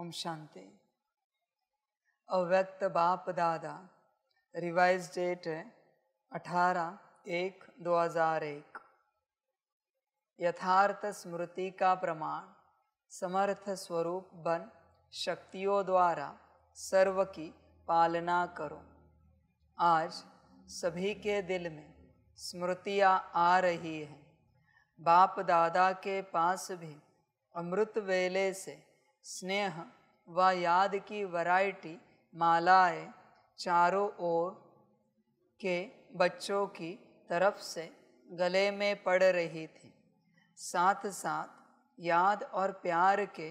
ओम शांति अव्यक्त बाप दादा रिवाइज डेट है अठारह एक दो हजार एक यथार्थ स्मृति का प्रमाण समर्थ स्वरूप बन शक्तियों द्वारा सर्व की पालना करो आज सभी के दिल में स्मृतियाँ आ रही हैं बाप दादा के पास भी अमृत वेले से स्नेह व याद की वैरायटी मालाएं चारों ओर के बच्चों की तरफ से गले में पड़ रही थी साथ साथ याद और प्यार के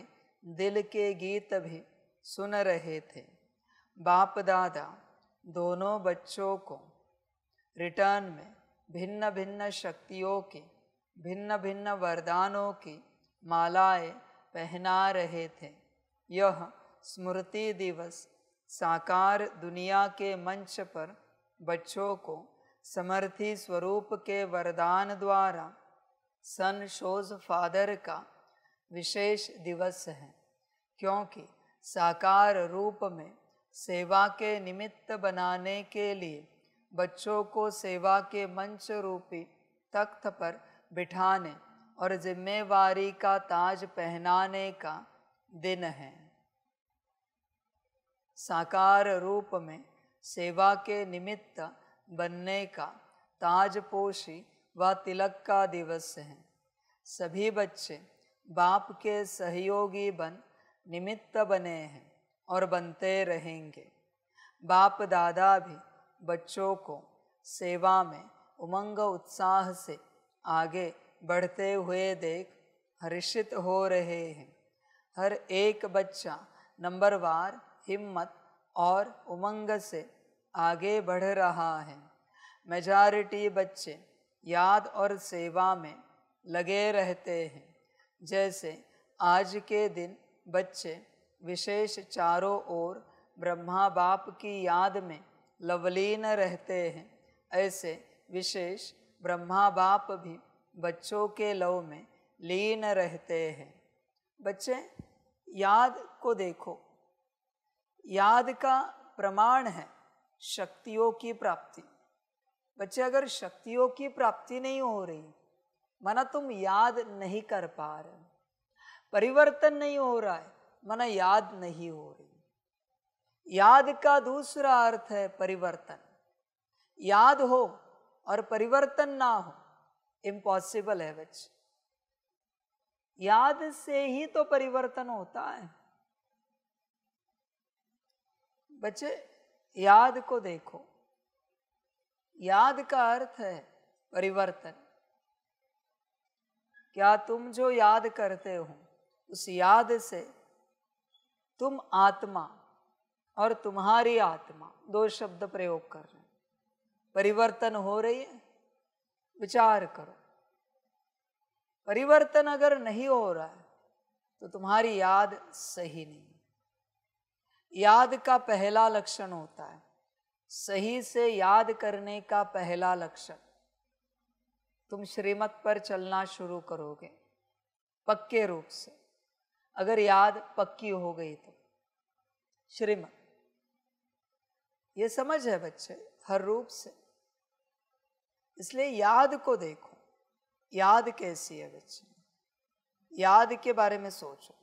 दिल के गीत भी सुन रहे थे बाप दादा दोनों बच्चों को रिटर्न में भिन्न भिन्न शक्तियों के भिन्न भिन्न वरदानों की मालाएं पहना रहे थे यह स्मृति दिवस साकार दुनिया के मंच पर बच्चों को समर्थी स्वरूप के वरदान द्वारा सन शोज फादर का विशेष दिवस है क्योंकि साकार रूप में सेवा के निमित्त बनाने के लिए बच्चों को सेवा के मंच रूपी तख्त पर बिठाने और जिम्मेवारी का ताज पहनाने का दिन है साकार रूप में सेवा के निमित्त बनने का ताजपोशी व तिलक का दिवस है सभी बच्चे बाप के सहयोगी बन निमित्त बने हैं और बनते रहेंगे बाप दादा भी बच्चों को सेवा में उमंग उत्साह से आगे बढ़ते हुए देख हर्षित हो रहे हैं हर एक बच्चा नंबरवार हिम्मत और उमंग से आगे बढ़ रहा है मेजॉरिटी बच्चे याद और सेवा में लगे रहते हैं जैसे आज के दिन बच्चे विशेष चारों ओर ब्रह्मा बाप की याद में लवलीन रहते हैं ऐसे विशेष ब्रह्मा बाप भी बच्चों के लव में लीन रहते हैं बच्चे याद को देखो याद का प्रमाण है शक्तियों की प्राप्ति बच्चे अगर शक्तियों की प्राप्ति नहीं हो रही मना तुम याद नहीं कर पा रहे परिवर्तन नहीं हो रहा है मना याद नहीं हो रही याद का दूसरा अर्थ है परिवर्तन याद हो और परिवर्तन ना हो इम्पॉसिबल है बच्चे याद से ही तो परिवर्तन होता है बच्चे याद को देखो याद का अर्थ है परिवर्तन क्या तुम जो याद करते हो उस याद से तुम आत्मा और तुम्हारी आत्मा दो शब्द प्रयोग कर रहे परिवर्तन हो रही है विचार करो परिवर्तन अगर नहीं हो रहा है तो तुम्हारी याद सही नहीं याद का पहला लक्षण होता है सही से याद करने का पहला लक्षण तुम श्रीमत पर चलना शुरू करोगे पक्के रूप से अगर याद पक्की हो गई तो श्रीमत ये समझ है बच्चे हर रूप से इसलिए याद को देखो याद कैसी है बच्चे याद के बारे में सोचो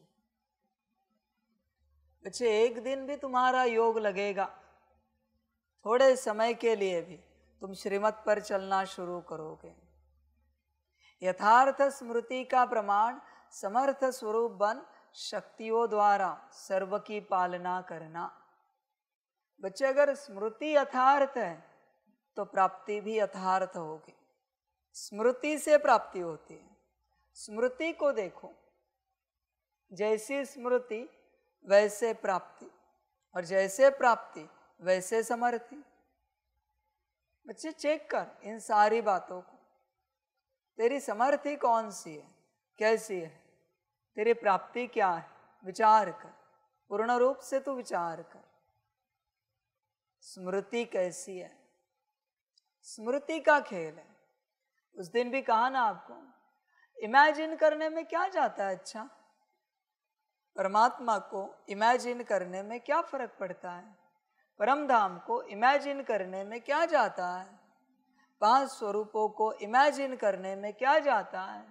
बच्चे एक दिन भी तुम्हारा योग लगेगा थोड़े समय के लिए भी तुम श्रीमत पर चलना शुरू करोगे यथार्थ स्मृति का प्रमाण समर्थ स्वरूप बन शक्तियों द्वारा सर्व की पालना करना बच्चे अगर स्मृति यथार्थ है तो प्राप्ति भी यथार्थ होगी स्मृति से प्राप्ति होती है स्मृति को देखो जैसी स्मृति वैसे प्राप्ति और जैसे प्राप्ति वैसे समर्थि बच्चे चेक कर इन सारी बातों को तेरी समर्थि कौन सी है कैसी है तेरी प्राप्ति क्या है विचार कर पूर्ण रूप से तू विचार कर स्मृति कैसी है स्मृति का खेल है उस दिन भी कहा ना आपको इमेजिन करने में क्या जाता है अच्छा परमात्मा को इमेजिन करने में क्या फर्क पड़ता है परम धाम को इमेजिन करने में क्या जाता है पांच स्वरूपों को इमेजिन करने में क्या जाता है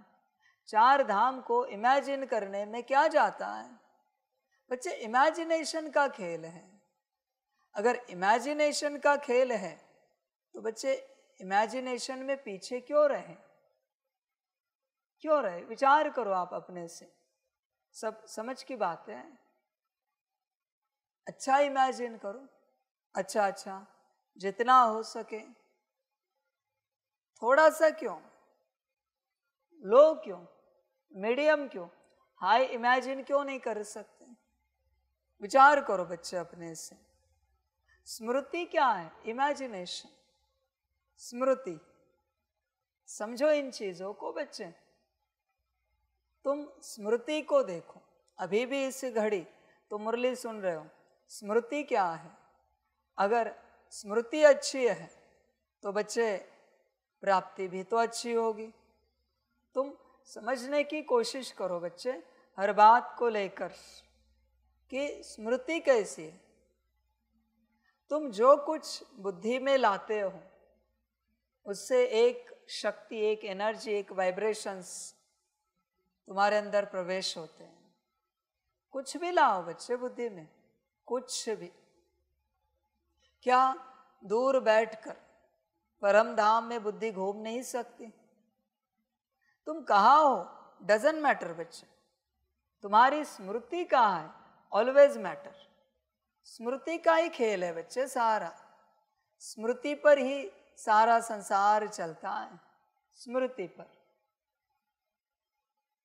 चार धाम को इमेजिन करने में क्या जाता है बच्चे इमेजिनेशन का खेल है अगर इमेजिनेशन का खेल है तो बच्चे इमेजिनेशन में पीछे क्यों रहे क्यों रहे विचार करो आप अपने से सब समझ की बात है अच्छा इमेजिन करो अच्छा अच्छा जितना हो सके थोड़ा सा क्यों लो क्यों मीडियम क्यों हाई इमेजिन क्यों नहीं कर सकते विचार करो बच्चे अपने से स्मृति क्या है इमेजिनेशन स्मृति समझो इन चीज़ों को बच्चे तुम स्मृति को देखो अभी भी इस घड़ी तुम मुरली सुन रहे हो स्मृति क्या है अगर स्मृति अच्छी है तो बच्चे प्राप्ति भी तो अच्छी होगी तुम समझने की कोशिश करो बच्चे हर बात को लेकर कि स्मृति कैसी है तुम जो कुछ बुद्धि में लाते हो उससे एक शक्ति एक एनर्जी एक वाइब्रेशंस तुम्हारे अंदर प्रवेश होते हैं कुछ भी लाओ बच्चे बुद्धि में कुछ भी क्या दूर बैठकर परम धाम में बुद्धि घूम नहीं सकती तुम कहा हो डजेंट मैटर बच्चे तुम्हारी स्मृति कहाँ है ऑलवेज मैटर स्मृति का ही खेल है बच्चे सारा स्मृति पर ही सारा संसार चलता है स्मृति पर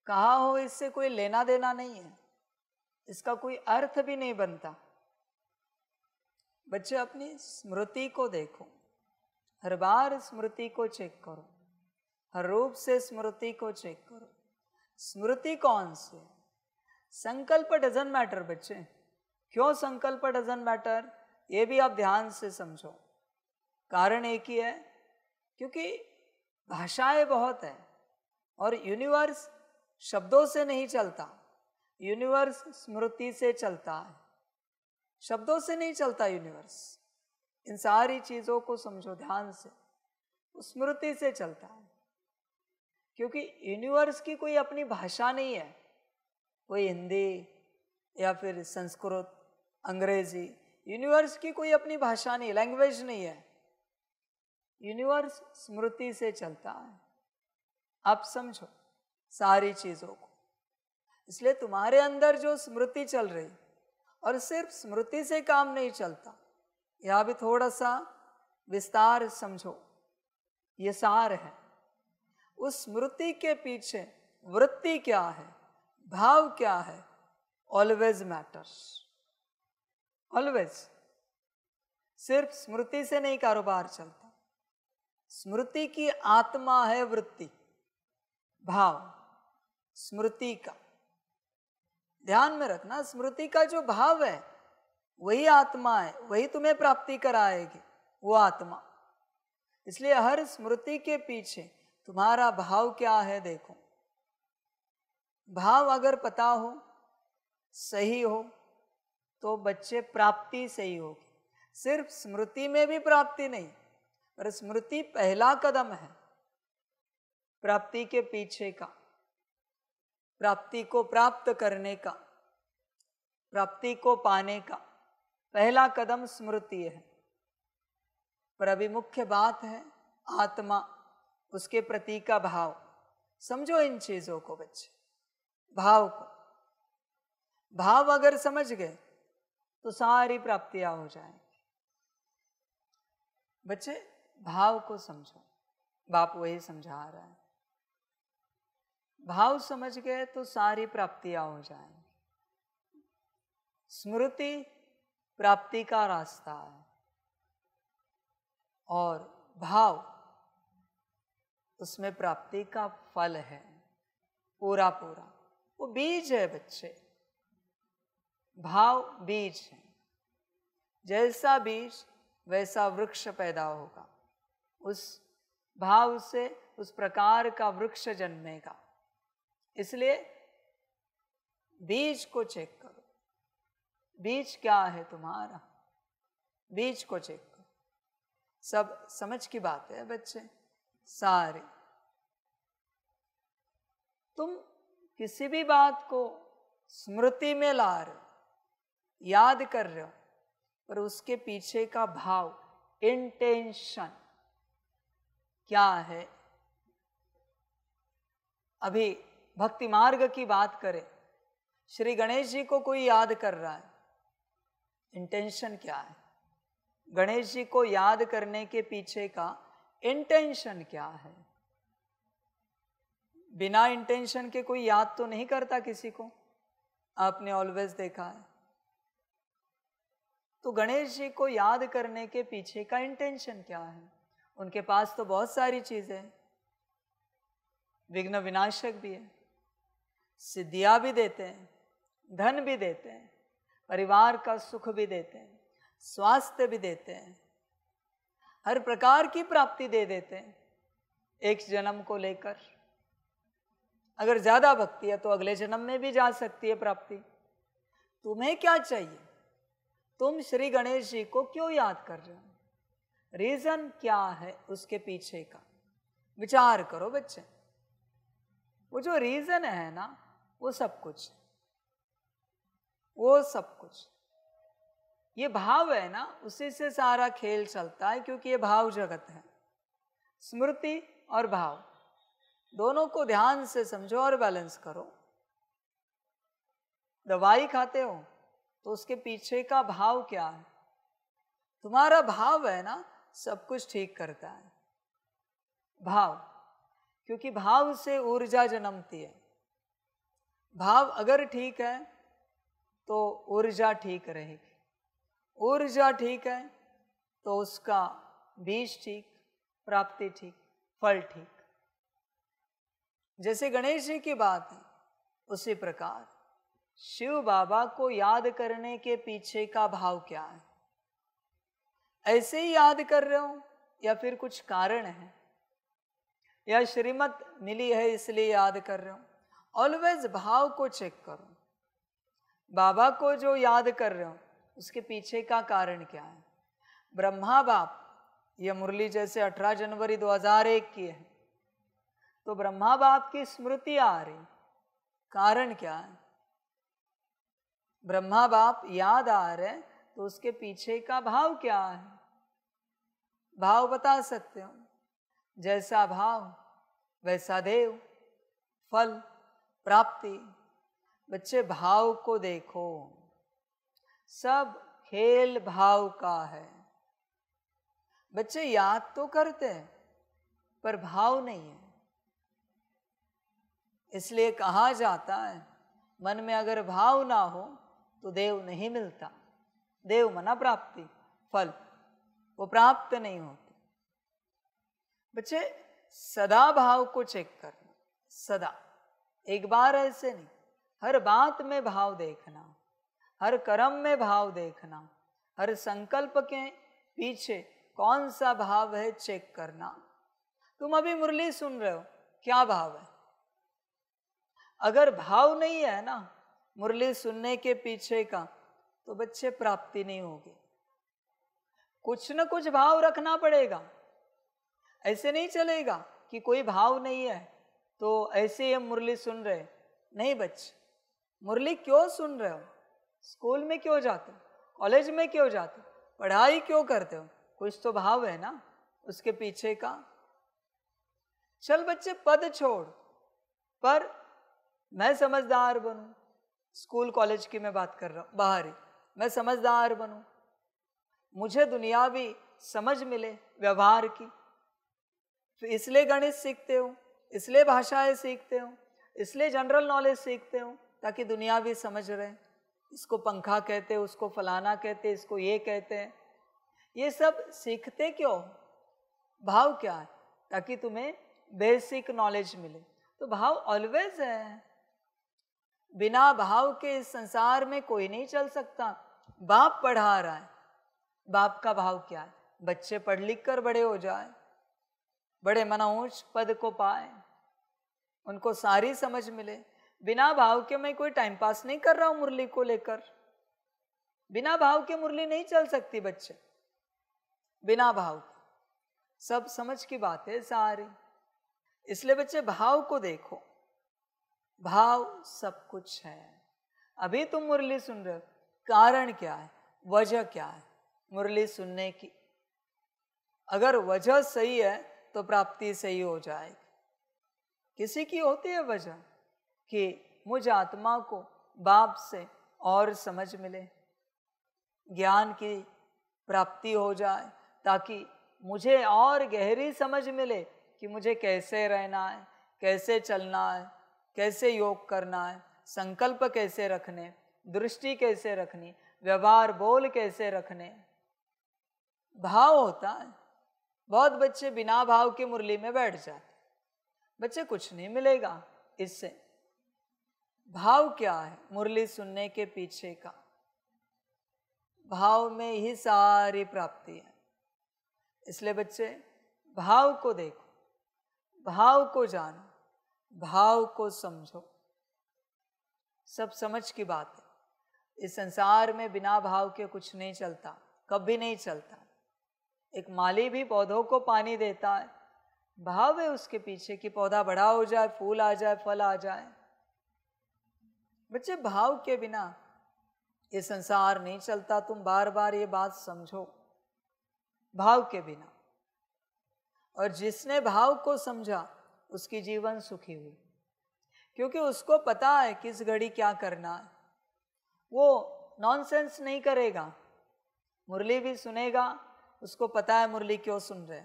कहा हो इससे कोई लेना देना नहीं है इसका कोई अर्थ भी नहीं बनता बच्चे अपनी स्मृति को देखो हर बार स्मृति को चेक करो हर रूप से स्मृति को चेक करो स्मृति कौन सी है संकल्प डजन मैटर बच्चे क्यों संकल्प डजन मैटर ये भी आप ध्यान से समझो कारण एक ही है क्योंकि भाषाएं बहुत हैं और यूनिवर्स शब्दों से नहीं चलता यूनिवर्स स्मृति से चलता है शब्दों से नहीं चलता यूनिवर्स इन सारी चीज़ों को समझो ध्यान से स्मृति से चलता है क्योंकि यूनिवर्स की कोई अपनी भाषा नहीं है कोई हिंदी या फिर संस्कृत अंग्रेजी यूनिवर्स की कोई अपनी भाषा नहीं लैंग्वेज नहीं है यूनिवर्स स्मृति से चलता है आप समझो सारी चीज़ों को इसलिए तुम्हारे अंदर जो स्मृति चल रही और सिर्फ स्मृति से काम नहीं चलता यह भी थोड़ा सा विस्तार समझो ये सार है उस स्मृति के पीछे वृत्ति क्या है भाव क्या है ऑलवेज मैटर्स ऑलवेज सिर्फ स्मृति से नहीं कारोबार चलता स्मृति की आत्मा है वृत्ति भाव स्मृति का ध्यान में रखना स्मृति का जो भाव है वही आत्मा है वही तुम्हें प्राप्ति कराएगी वो आत्मा इसलिए हर स्मृति के पीछे तुम्हारा भाव क्या है देखो भाव अगर पता हो सही हो तो बच्चे प्राप्ति सही होगी सिर्फ स्मृति में भी प्राप्ति नहीं पर स्मृति पहला कदम है प्राप्ति के पीछे का प्राप्ति को प्राप्त करने का प्राप्ति को पाने का पहला कदम स्मृति है पर अभी मुख्य बात है आत्मा उसके प्रति का भाव समझो इन चीजों को बच्चे भाव को भाव अगर समझ गए तो सारी प्राप्तियां हो जाएंगी बच्चे भाव को समझो बाप वही समझा रहा है भाव समझ गए तो सारी प्राप्तियां हो जाएंगी स्मृति प्राप्ति का रास्ता है और भाव उसमें प्राप्ति का फल है पूरा पूरा वो बीज है बच्चे भाव बीज है जैसा बीज वैसा वृक्ष पैदा होगा उस भाव से उस प्रकार का वृक्ष जन्मेगा इसलिए बीज को चेक करो बीज क्या है तुम्हारा बीज को चेक करो सब समझ की बात है बच्चे सारे तुम किसी भी बात को स्मृति में ला रहे हो याद कर रहे हो पर उसके पीछे का भाव इंटेंशन क्या है अभी भक्ति मार्ग की बात करें श्री गणेश जी को कोई याद कर रहा है इंटेंशन क्या है गणेश जी को याद करने के पीछे का इंटेंशन क्या है बिना इंटेंशन के कोई याद तो नहीं करता किसी को आपने ऑलवेज देखा है तो गणेश जी को याद करने के पीछे का इंटेंशन क्या है उनके पास तो बहुत सारी चीज़ें विघ्न विनाशक भी है सिद्धियाँ भी देते हैं धन भी देते हैं परिवार का सुख भी देते हैं स्वास्थ्य भी देते हैं हर प्रकार की प्राप्ति दे देते हैं एक जन्म को लेकर अगर ज़्यादा भक्ति है तो अगले जन्म में भी जा सकती है प्राप्ति तुम्हें क्या चाहिए तुम श्री गणेश जी को क्यों याद कर रहे हो रीजन क्या है उसके पीछे का विचार करो बच्चे वो जो रीजन है ना वो सब कुछ है वो सब कुछ ये भाव है ना उसी से सारा खेल चलता है क्योंकि ये भाव जगत है स्मृति और भाव दोनों को ध्यान से समझो और बैलेंस करो दवाई खाते हो तो उसके पीछे का भाव क्या है तुम्हारा भाव है ना सब कुछ ठीक करता है भाव क्योंकि भाव से ऊर्जा जन्मती है भाव अगर ठीक है तो ऊर्जा ठीक रहेगी ऊर्जा ठीक है तो उसका बीज ठीक प्राप्ति ठीक फल ठीक जैसे गणेश जी की बात है उसी प्रकार शिव बाबा को याद करने के पीछे का भाव क्या है ऐसे ही याद कर रहे हो या फिर कुछ कारण है या श्रीमत मिली है इसलिए याद कर रहे हो ऑलवेज भाव को चेक करो बाबा को जो याद कर रहे हो उसके पीछे का कारण क्या है ब्रह्मा बाप यह मुरली जैसे 18 जनवरी 2001 की है तो ब्रह्मा बाप की स्मृति आ रही कारण क्या है ब्रह्मा बाप याद आ रहे तो उसके पीछे का भाव क्या है भाव बता सकते हो जैसा भाव वैसा देव फल प्राप्ति बच्चे भाव को देखो सब खेल भाव का है बच्चे याद तो करते हैं पर भाव नहीं है इसलिए कहा जाता है मन में अगर भाव ना हो तो देव नहीं मिलता देव मना प्राप्ति फल वो प्राप्त नहीं होते बच्चे सदा भाव को चेक करना सदा एक बार ऐसे नहीं हर बात में भाव देखना हर कर्म में भाव देखना हर संकल्प के पीछे कौन सा भाव है चेक करना तुम अभी मुरली सुन रहे हो क्या भाव है अगर भाव नहीं है ना मुरली सुनने के पीछे का तो बच्चे प्राप्ति नहीं होगी कुछ न कुछ भाव रखना पड़ेगा ऐसे नहीं चलेगा कि कोई भाव नहीं है तो ऐसे ही हम मुरली सुन रहे नहीं बच्चे मुरली क्यों सुन रहे हो स्कूल में क्यों जाते हो कॉलेज में क्यों जाते हो पढ़ाई क्यों करते हो कुछ तो भाव है ना उसके पीछे का चल बच्चे पद छोड़ पर मैं समझदार बनूं स्कूल कॉलेज की मैं बात कर रहा हूँ बाहरी मैं समझदार बनूं मुझे दुनियावी समझ मिले व्यवहार की तो इसलिए गणित सीखते हो इसलिए भाषाएं सीखते हो इसलिए जनरल नॉलेज सीखते हो ताकि दुनियावी समझ रहे इसको पंखा कहते हैं उसको फलाना कहते हैं इसको ये कहते हैं ये सब सीखते क्यों भाव क्या है ताकि तुम्हें बेसिक नॉलेज मिले तो भाव ऑलवेज है बिना भाव के इस संसार में कोई नहीं चल सकता बाप पढ़ा रहा है बाप का भाव क्या है बच्चे पढ़ लिख कर बड़े हो जाए बड़े मनोज पद को पाए उनको सारी समझ मिले बिना भाव के मैं कोई टाइम पास नहीं कर रहा हूं मुरली को लेकर बिना भाव के मुरली नहीं चल सकती बच्चे बिना भाव सब समझ की बात है सारी इसलिए बच्चे भाव को देखो भाव सब कुछ है अभी तुम तो मुरली सुन रहे हो कारण क्या है वजह क्या है मुरली सुनने की अगर वजह सही है तो प्राप्ति सही हो जाएगी किसी की होती है वजह कि मुझ आत्मा को बाप से और समझ मिले ज्ञान की प्राप्ति हो जाए ताकि मुझे और गहरी समझ मिले कि मुझे कैसे रहना है कैसे चलना है कैसे योग करना है संकल्प कैसे रखने दृष्टि कैसे रखनी व्यवहार बोल कैसे रखने भाव होता है बहुत बच्चे बिना भाव के मुरली में बैठ जाते बच्चे कुछ नहीं मिलेगा इससे भाव क्या है मुरली सुनने के पीछे का भाव में ही सारी प्राप्ति है इसलिए बच्चे भाव को देखो भाव को जानो भाव को समझो सब समझ की बात है इस संसार में बिना भाव के कुछ नहीं चलता कभी नहीं चलता एक माली भी पौधों को पानी देता है भाव है उसके पीछे कि पौधा बड़ा हो जाए फूल आ जाए फल आ जाए बच्चे भाव के बिना ये संसार नहीं चलता तुम बार बार ये बात समझो भाव के बिना और जिसने भाव को समझा उसकी जीवन सुखी हुई क्योंकि उसको पता है किस घड़ी क्या करना है वो नॉनसेंस नहीं करेगा मुरली भी सुनेगा उसको पता है मुरली क्यों सुन रहे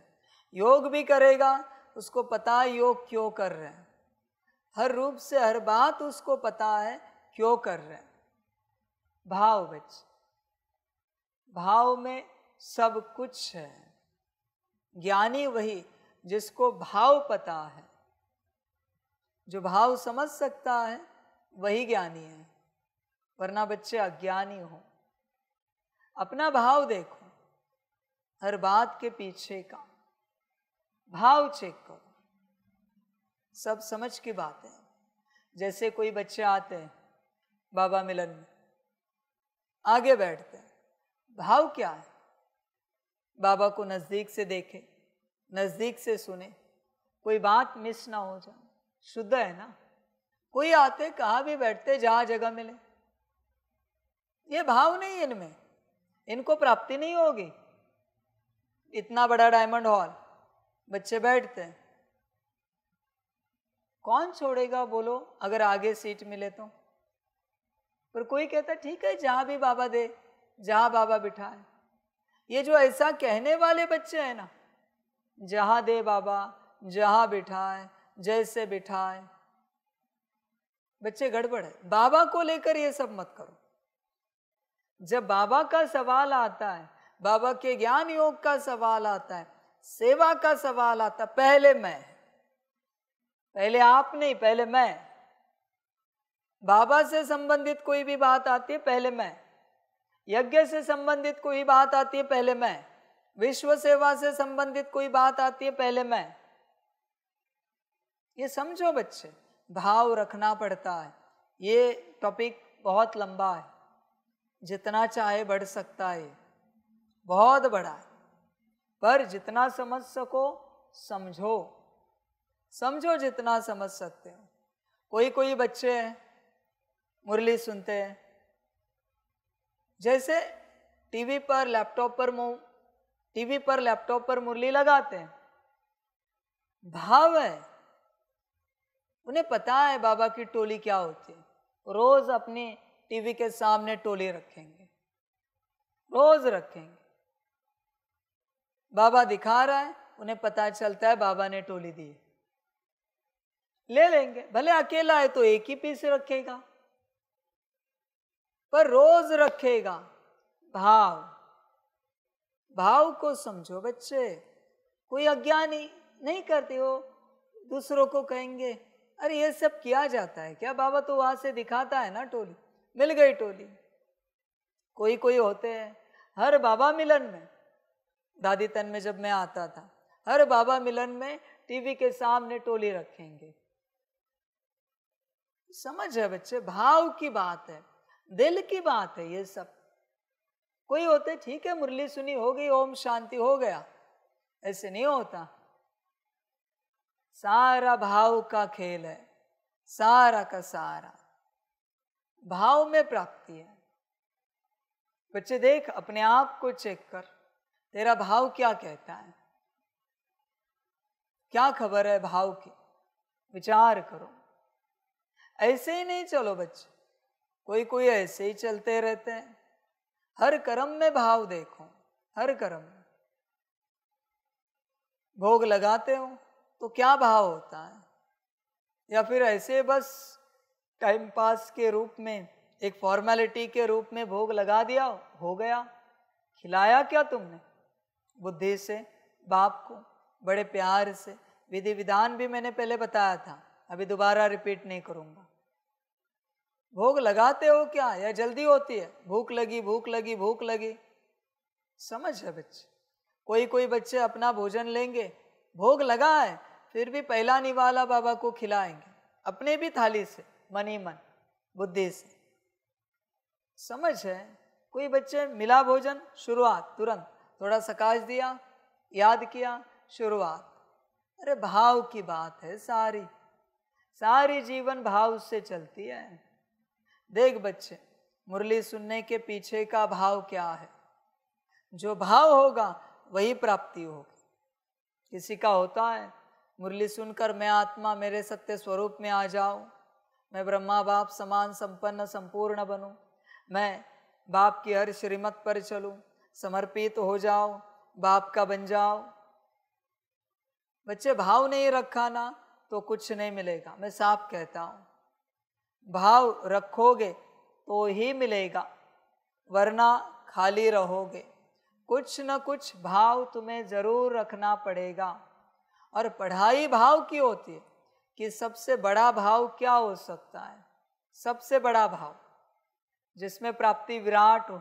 योग भी करेगा उसको पता है योग क्यों कर रहे हैं हर रूप से हर बात उसको पता है क्यों कर रहे हैं भाव बच भाव में सब कुछ है ज्ञानी वही जिसको भाव पता है जो भाव समझ सकता है वही ज्ञानी है वरना बच्चे अज्ञानी हो अपना भाव देखो हर बात के पीछे का भाव चेक करो सब समझ की बात है जैसे कोई बच्चे आते हैं बाबा मिलन में आगे बैठते हैं भाव क्या है बाबा को नज़दीक से देखे नज़दीक से सुने कोई बात मिस ना हो जाए शुद्ध है ना कोई आते कहाँ भी बैठते जहाँ जगह मिले ये भाव नहीं इनमें इनको प्राप्ति नहीं होगी इतना बड़ा डायमंड हॉल बच्चे बैठते हैं कौन छोड़ेगा बोलो अगर आगे सीट मिले तो पर कोई कहता ठीक है जहाँ भी बाबा दे जहाँ बाबा बिठाए ये जो ऐसा कहने वाले बच्चे हैं ना जहाँ दे बाबा जहाँ बिठाए जैसे बिठाए बच्चे गड़बड़ है बाबा को लेकर ये सब मत करो जब बाबा का सवाल आता है बाबा के ज्ञान योग का सवाल आता है सेवा का सवाल आता पहले मैं पहले आप नहीं पहले मैं बाबा से संबंधित कोई भी बात आती है पहले मैं यज्ञ से संबंधित कोई बात आती है पहले मैं विश्व सेवा से संबंधित कोई बात आती है पहले मैं ये समझो बच्चे भाव रखना पड़ता है ये टॉपिक बहुत लंबा है जितना चाहे बढ़ सकता है बहुत बड़ा है पर जितना समझ सको समझो समझो जितना समझ सकते हो कोई कोई बच्चे हैं मुरली सुनते हैं जैसे टीवी पर लैपटॉप पर मुँह टीवी पर लैपटॉप पर मुरली लगाते हैं भाव है उन्हें पता है बाबा की टोली क्या होती है रोज़ अपने टीवी के सामने टोली रखेंगे रोज़ रखेंगे बाबा दिखा रहा है उन्हें पता चलता है बाबा ने टोली दी ले लेंगे भले अकेला है तो एक ही पीस रखेगा पर रोज रखेगा भाव भाव को समझो बच्चे कोई अज्ञानी नहीं करते हो दूसरों को कहेंगे अरे ये सब किया जाता है क्या बाबा तो वहां से दिखाता है ना टोली मिल गई टोली कोई कोई होते हैं हर बाबा मिलन में दादी तन में जब मैं आता था हर बाबा मिलन में टीवी के सामने टोली रखेंगे समझ है बच्चे भाव की बात है दिल की बात है ये सब कोई होते ठीक है मुरली सुनी हो गई ओम शांति हो गया ऐसे नहीं होता सारा भाव का खेल है सारा का सारा भाव में प्राप्ति है बच्चे देख अपने आप को चेक कर तेरा भाव क्या कहता है क्या खबर है भाव की विचार करो ऐसे ही नहीं चलो बच्चे कोई कोई ऐसे ही चलते रहते हैं हर कर्म में भाव देखो हर कर्म में भोग लगाते हो तो क्या भाव होता है या फिर ऐसे बस टाइम पास के रूप में एक फॉर्मेलिटी के रूप में भोग लगा दिया हो गया खिलाया क्या तुमने बुद्धि से बाप को बड़े प्यार से विधि विधान भी मैंने पहले बताया था अभी दोबारा रिपीट नहीं करूँगा भोग लगाते हो क्या या जल्दी होती है भूख लगी भूख लगी भूख लगी समझ है बच्चे कोई कोई बच्चे अपना भोजन लेंगे भोग लगा है फिर भी पहला निवाला बाबा को खिलाएंगे अपने भी थाली से मन ही मन बुद्धि से समझ है कोई बच्चे मिला भोजन शुरुआत तुरंत थोड़ा सकाश दिया याद किया शुरुआत अरे भाव की बात है सारी सारी जीवन भाव से चलती है देख बच्चे मुरली सुनने के पीछे का भाव क्या है जो भाव होगा वही प्राप्ति होगी किसी का होता है मुरली सुनकर मैं आत्मा मेरे सत्य स्वरूप में आ जाओ मैं ब्रह्मा बाप समान संपन्न संपूर्ण बनू मैं बाप की हर श्रीमत पर चलूँ समर्पित हो जाओ बाप का बन जाओ बच्चे भाव नहीं रखा ना तो कुछ नहीं मिलेगा मैं साफ कहता हूँ भाव रखोगे तो ही मिलेगा वरना खाली रहोगे कुछ न कुछ भाव तुम्हें जरूर रखना पड़ेगा और पढ़ाई भाव की होती है कि सबसे बड़ा भाव क्या हो सकता है सबसे बड़ा भाव जिसमें प्राप्ति विराट हो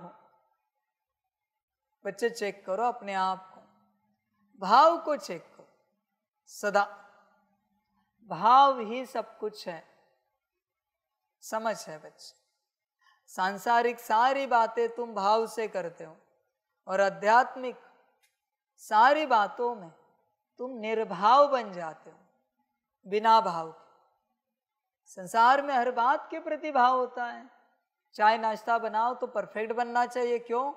बच्चे चेक करो अपने आप को भाव को चेक करो सदा भाव ही सब कुछ है समझ है बच्चे सांसारिक सारी बातें तुम भाव से करते हो और आध्यात्मिक सारी बातों में तुम निर्भाव बन जाते हो बिना भाव के संसार में हर बात के प्रति भाव होता है चाय नाश्ता बनाओ तो परफेक्ट बनना चाहिए क्यों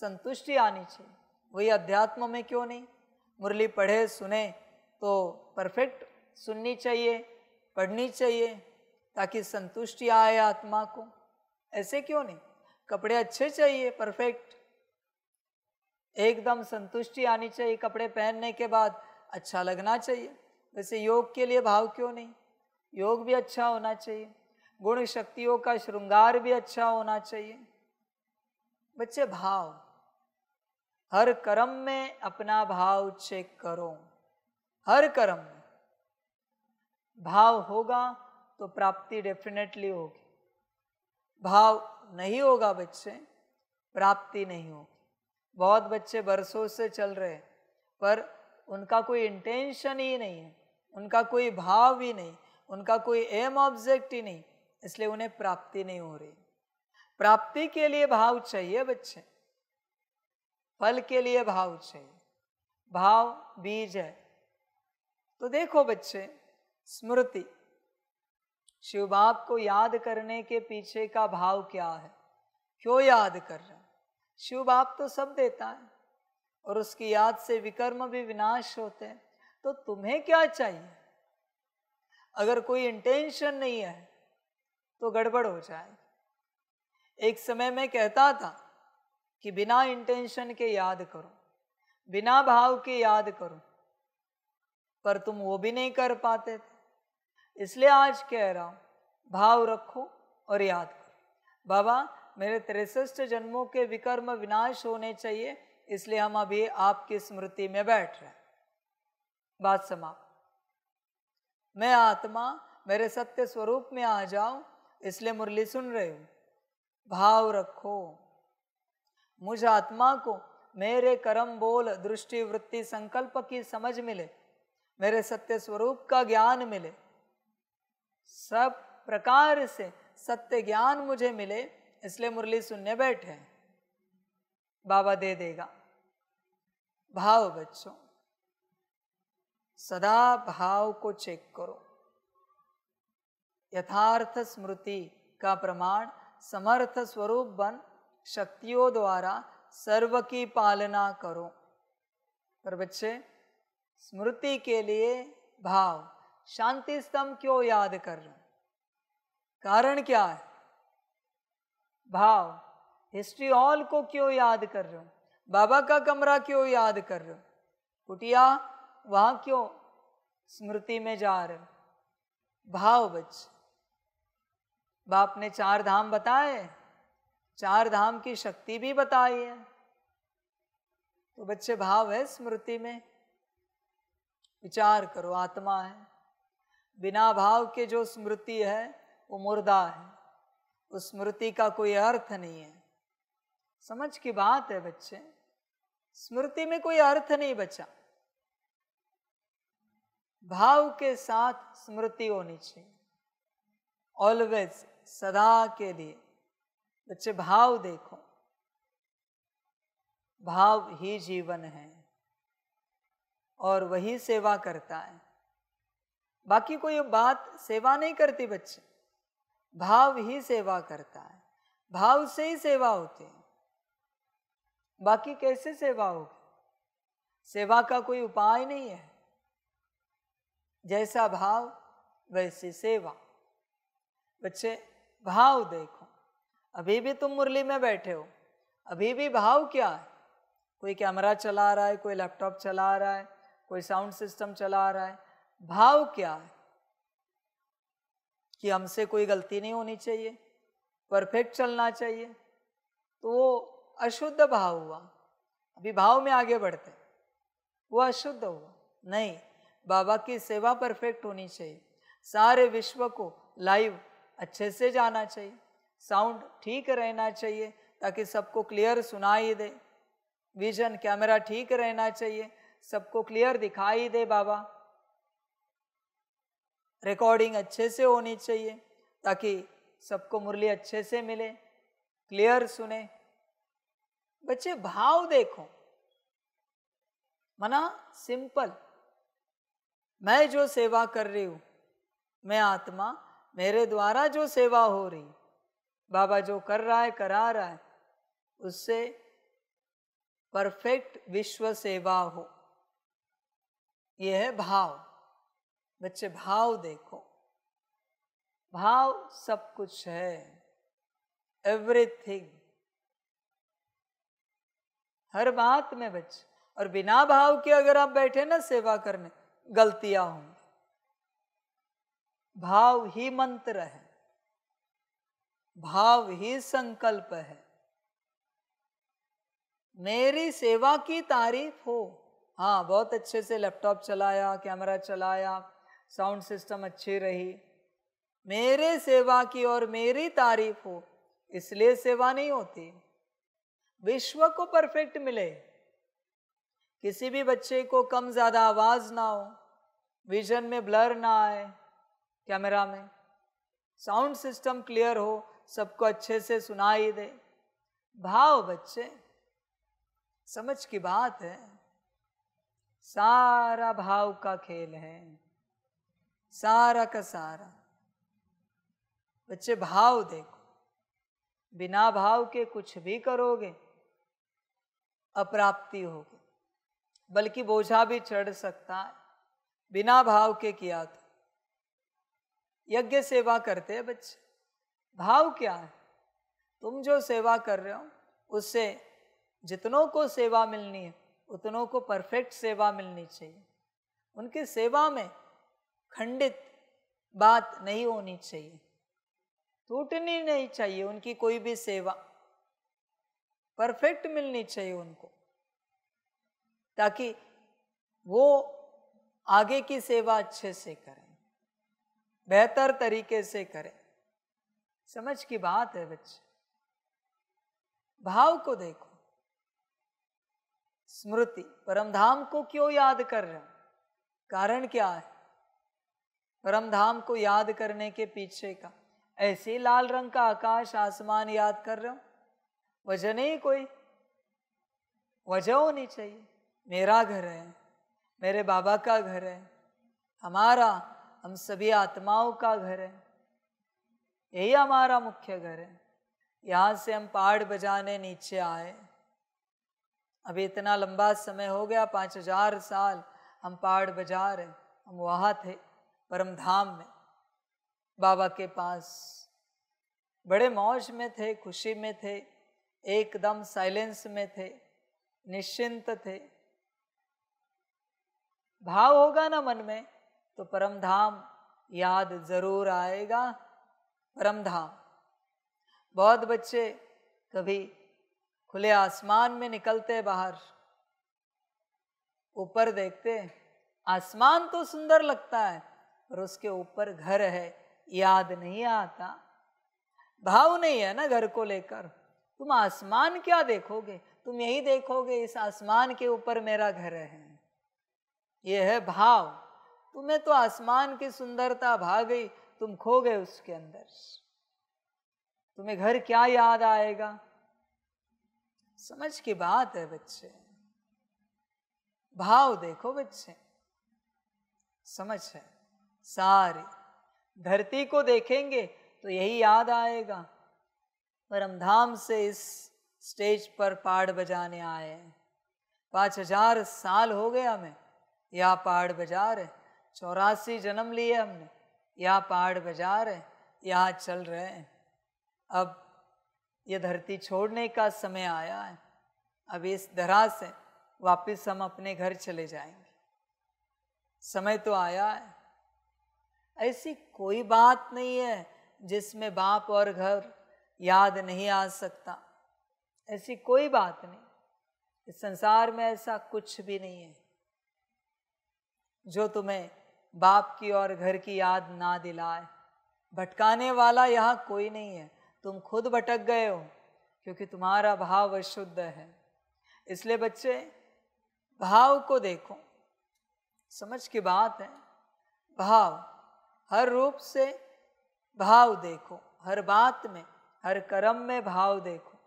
संतुष्टि आनी चाहिए वही अध्यात्म में क्यों नहीं मुरली पढ़े सुने तो परफेक्ट सुननी चाहिए पढ़नी चाहिए ताकि संतुष्टि आए आत्मा को ऐसे क्यों नहीं कपड़े अच्छे चाहिए परफेक्ट एकदम संतुष्टि आनी चाहिए कपड़े पहनने के बाद अच्छा लगना चाहिए वैसे योग के लिए भाव क्यों नहीं योग भी अच्छा होना चाहिए गुण शक्तियों का श्रृंगार भी अच्छा होना चाहिए बच्चे भाव हर कर्म में अपना भाव चेक करो हर कर्म में भाव होगा तो प्राप्ति डेफिनेटली होगी भाव नहीं होगा बच्चे प्राप्ति नहीं होगी बहुत बच्चे बरसों से चल रहे हैं पर उनका कोई इंटेंशन ही नहीं है उनका कोई भाव ही नहीं उनका कोई एम ऑब्जेक्ट ही नहीं इसलिए उन्हें प्राप्ति नहीं हो रही प्राप्ति के लिए भाव चाहिए बच्चे फल के लिए भाव चाहिए भाव बीज है तो देखो बच्चे स्मृति शिव बाप को याद करने के पीछे का भाव क्या है क्यों याद कर रहे शिव बाप तो सब देता है और उसकी याद से विकर्म भी विनाश होते हैं तो तुम्हें क्या चाहिए अगर कोई इंटेंशन नहीं है तो गड़बड़ हो जाएगी एक समय में कहता था कि बिना इंटेंशन के याद करो बिना भाव के याद करो पर तुम वो भी नहीं कर पाते थे इसलिए आज कह रहा हूं भाव रखो और याद करो बाबा मेरे त्रेसठ जन्मों के विकर्म विनाश होने चाहिए इसलिए हम अभी आपकी स्मृति में बैठ रहे हैं बात समाप्त मैं आत्मा मेरे सत्य स्वरूप में आ जाऊं इसलिए मुरली सुन रहे हूं भाव रखो मुझ आत्मा को मेरे कर्म बोल दृष्टि वृत्ति संकल्प की समझ मिले मेरे सत्य स्वरूप का ज्ञान मिले सब प्रकार से सत्य ज्ञान मुझे मिले इसलिए मुरली सुनने बैठे बाबा दे देगा भाव बच्चों सदा भाव को चेक करो यथार्थ स्मृति का प्रमाण समर्थ स्वरूप बन शक्तियों द्वारा सर्व की पालना करो पर बच्चे स्मृति के लिए भाव शांति स्तंभ क्यों याद कर रहे कारण क्या है भाव हिस्ट्री हॉल को क्यों याद कर रहे हो बाबा का कमरा क्यों याद कर रहे हो कुटिया वहां क्यों स्मृति में जा रहे भाव बच बाप ने चार धाम बताए चार धाम की शक्ति भी बताई है तो बच्चे भाव है स्मृति में विचार करो आत्मा है बिना भाव के जो स्मृति है वो मुर्दा है उस स्मृति का कोई अर्थ नहीं है समझ की बात है बच्चे स्मृति में कोई अर्थ नहीं बचा भाव के साथ स्मृति होनी चाहिए ऑलवेज सदा के लिए बच्चे भाव देखो भाव ही जीवन है और वही सेवा करता है बाकी कोई बात सेवा नहीं करती बच्चे भाव ही सेवा करता है भाव से ही सेवा होती है बाकी कैसे सेवा होगी सेवा का कोई उपाय नहीं है जैसा भाव वैसी सेवा बच्चे भाव देखो अभी भी तुम मुरली में बैठे हो अभी भी भाव क्या है कोई कैमरा चला रहा है कोई लैपटॉप चला रहा है कोई साउंड सिस्टम चला रहा है भाव क्या है कि हमसे कोई गलती नहीं होनी चाहिए परफेक्ट चलना चाहिए तो वो अशुद्ध भाव हुआ अभी भाव में आगे बढ़ते वो अशुद्ध हुआ नहीं बाबा की सेवा परफेक्ट होनी चाहिए सारे विश्व को लाइव अच्छे से जाना चाहिए साउंड ठीक रहना चाहिए ताकि सबको क्लियर सुनाई दे विजन कैमरा ठीक रहना चाहिए सबको क्लियर दिखाई दे बाबा रिकॉर्डिंग अच्छे से होनी चाहिए ताकि सबको मुरली अच्छे से मिले क्लियर सुने बच्चे भाव देखो मना सिंपल मैं जो सेवा कर रही हूं मैं आत्मा मेरे द्वारा जो सेवा हो रही बाबा जो कर रहा है करा रहा है उससे परफेक्ट विश्व सेवा हो यह है भाव बच्चे भाव देखो भाव सब कुछ है एवरीथिंग हर बात में बच्चे और बिना भाव के अगर आप बैठे ना सेवा करने गलतियां होंगी भाव ही मंत्र है भाव ही संकल्प है मेरी सेवा की तारीफ हो हाँ बहुत अच्छे से लैपटॉप चलाया कैमरा चलाया साउंड सिस्टम अच्छी रही मेरे सेवा की और मेरी तारीफ हो इसलिए सेवा नहीं होती विश्व को परफेक्ट मिले किसी भी बच्चे को कम ज़्यादा आवाज़ ना हो विजन में ब्लर ना आए कैमरा में साउंड सिस्टम क्लियर हो सबको अच्छे से सुनाई दे भाव बच्चे समझ की बात है सारा भाव का खेल है सारा का सारा बच्चे भाव देखो बिना भाव के कुछ भी करोगे अप्राप्ति होगी बल्कि बोझा भी चढ़ सकता है बिना भाव के किया तो यज्ञ सेवा करते हैं बच्चे भाव क्या है तुम जो सेवा कर रहे हो उससे जितनों को सेवा मिलनी है उतनों को परफेक्ट सेवा मिलनी चाहिए उनकी सेवा में खंडित बात नहीं होनी चाहिए टूटनी नहीं चाहिए उनकी कोई भी सेवा परफेक्ट मिलनी चाहिए उनको ताकि वो आगे की सेवा अच्छे से करें बेहतर तरीके से करें समझ की बात है बच्चे भाव को देखो स्मृति परमधाम को क्यों याद कर रहे हैं कारण क्या है रमधाम को याद करने के पीछे का ऐसे लाल रंग का आकाश आसमान याद कर रहे हो वजह नहीं कोई वजह होनी चाहिए मेरा घर है मेरे बाबा का घर है हमारा हम सभी आत्माओं का घर है यही हमारा मुख्य घर है यहाँ से हम पहाड़ बजाने नीचे आए अभी इतना लंबा समय हो गया पाँच हजार साल हम पहाड़ बजा रहे हम वहाँ थे परम धाम में बाबा के पास बड़े मौज में थे खुशी में थे एकदम साइलेंस में थे निश्चिंत थे भाव होगा ना मन में तो परम धाम याद जरूर आएगा परम धाम बहुत बच्चे कभी खुले आसमान में निकलते बाहर ऊपर देखते आसमान तो सुंदर लगता है और उसके ऊपर घर है याद नहीं आता भाव नहीं है ना घर को लेकर तुम आसमान क्या देखोगे तुम यही देखोगे इस आसमान के ऊपर मेरा घर है यह है भाव तुम्हें तो आसमान की सुंदरता भाग गई तुम खो गए उसके अंदर तुम्हें घर क्या याद आएगा समझ की बात है बच्चे भाव देखो बच्चे समझ है सारे धरती को देखेंगे तो यही याद आएगा परमधाम से इस स्टेज पर पाड़ बजाने आए हैं पाँच हजार साल हो गए हमें यह पहाड़ बाजार है चौरासी जन्म लिए हमने यह पहाड़ बाजार है यहाँ चल रहे हैं अब ये धरती छोड़ने का समय आया है अब इस धरा से वापस हम अपने घर चले जाएंगे समय तो आया है ऐसी कोई बात नहीं है जिसमें बाप और घर याद नहीं आ सकता ऐसी कोई बात नहीं इस संसार में ऐसा कुछ भी नहीं है जो तुम्हें बाप की और घर की याद ना दिलाए भटकाने वाला यहाँ कोई नहीं है तुम खुद भटक गए हो क्योंकि तुम्हारा भाव अशुद्ध है इसलिए बच्चे भाव को देखो समझ की बात है भाव हर रूप से भाव देखो हर बात में हर कर्म में भाव देखो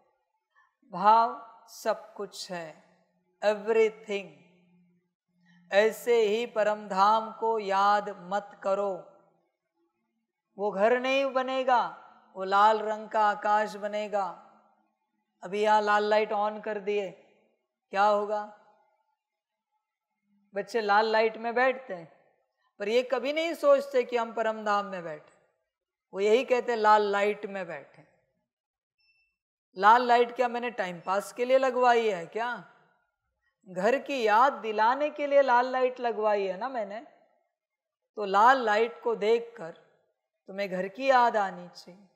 भाव सब कुछ है एवरीथिंग ऐसे ही परम धाम को याद मत करो वो घर नहीं बनेगा वो लाल रंग का आकाश बनेगा अभी यहाँ लाल लाइट ऑन कर दिए क्या होगा बच्चे लाल लाइट में बैठते हैं पर ये कभी नहीं सोचते कि हम परम धाम में बैठे वो यही कहते लाल लाइट में बैठे लाल लाइट क्या मैंने टाइम पास के लिए लगवाई है क्या घर की याद दिलाने के लिए लाल लाइट लगवाई है ना मैंने तो लाल लाइट को देखकर तुम्हें घर की याद आनी चाहिए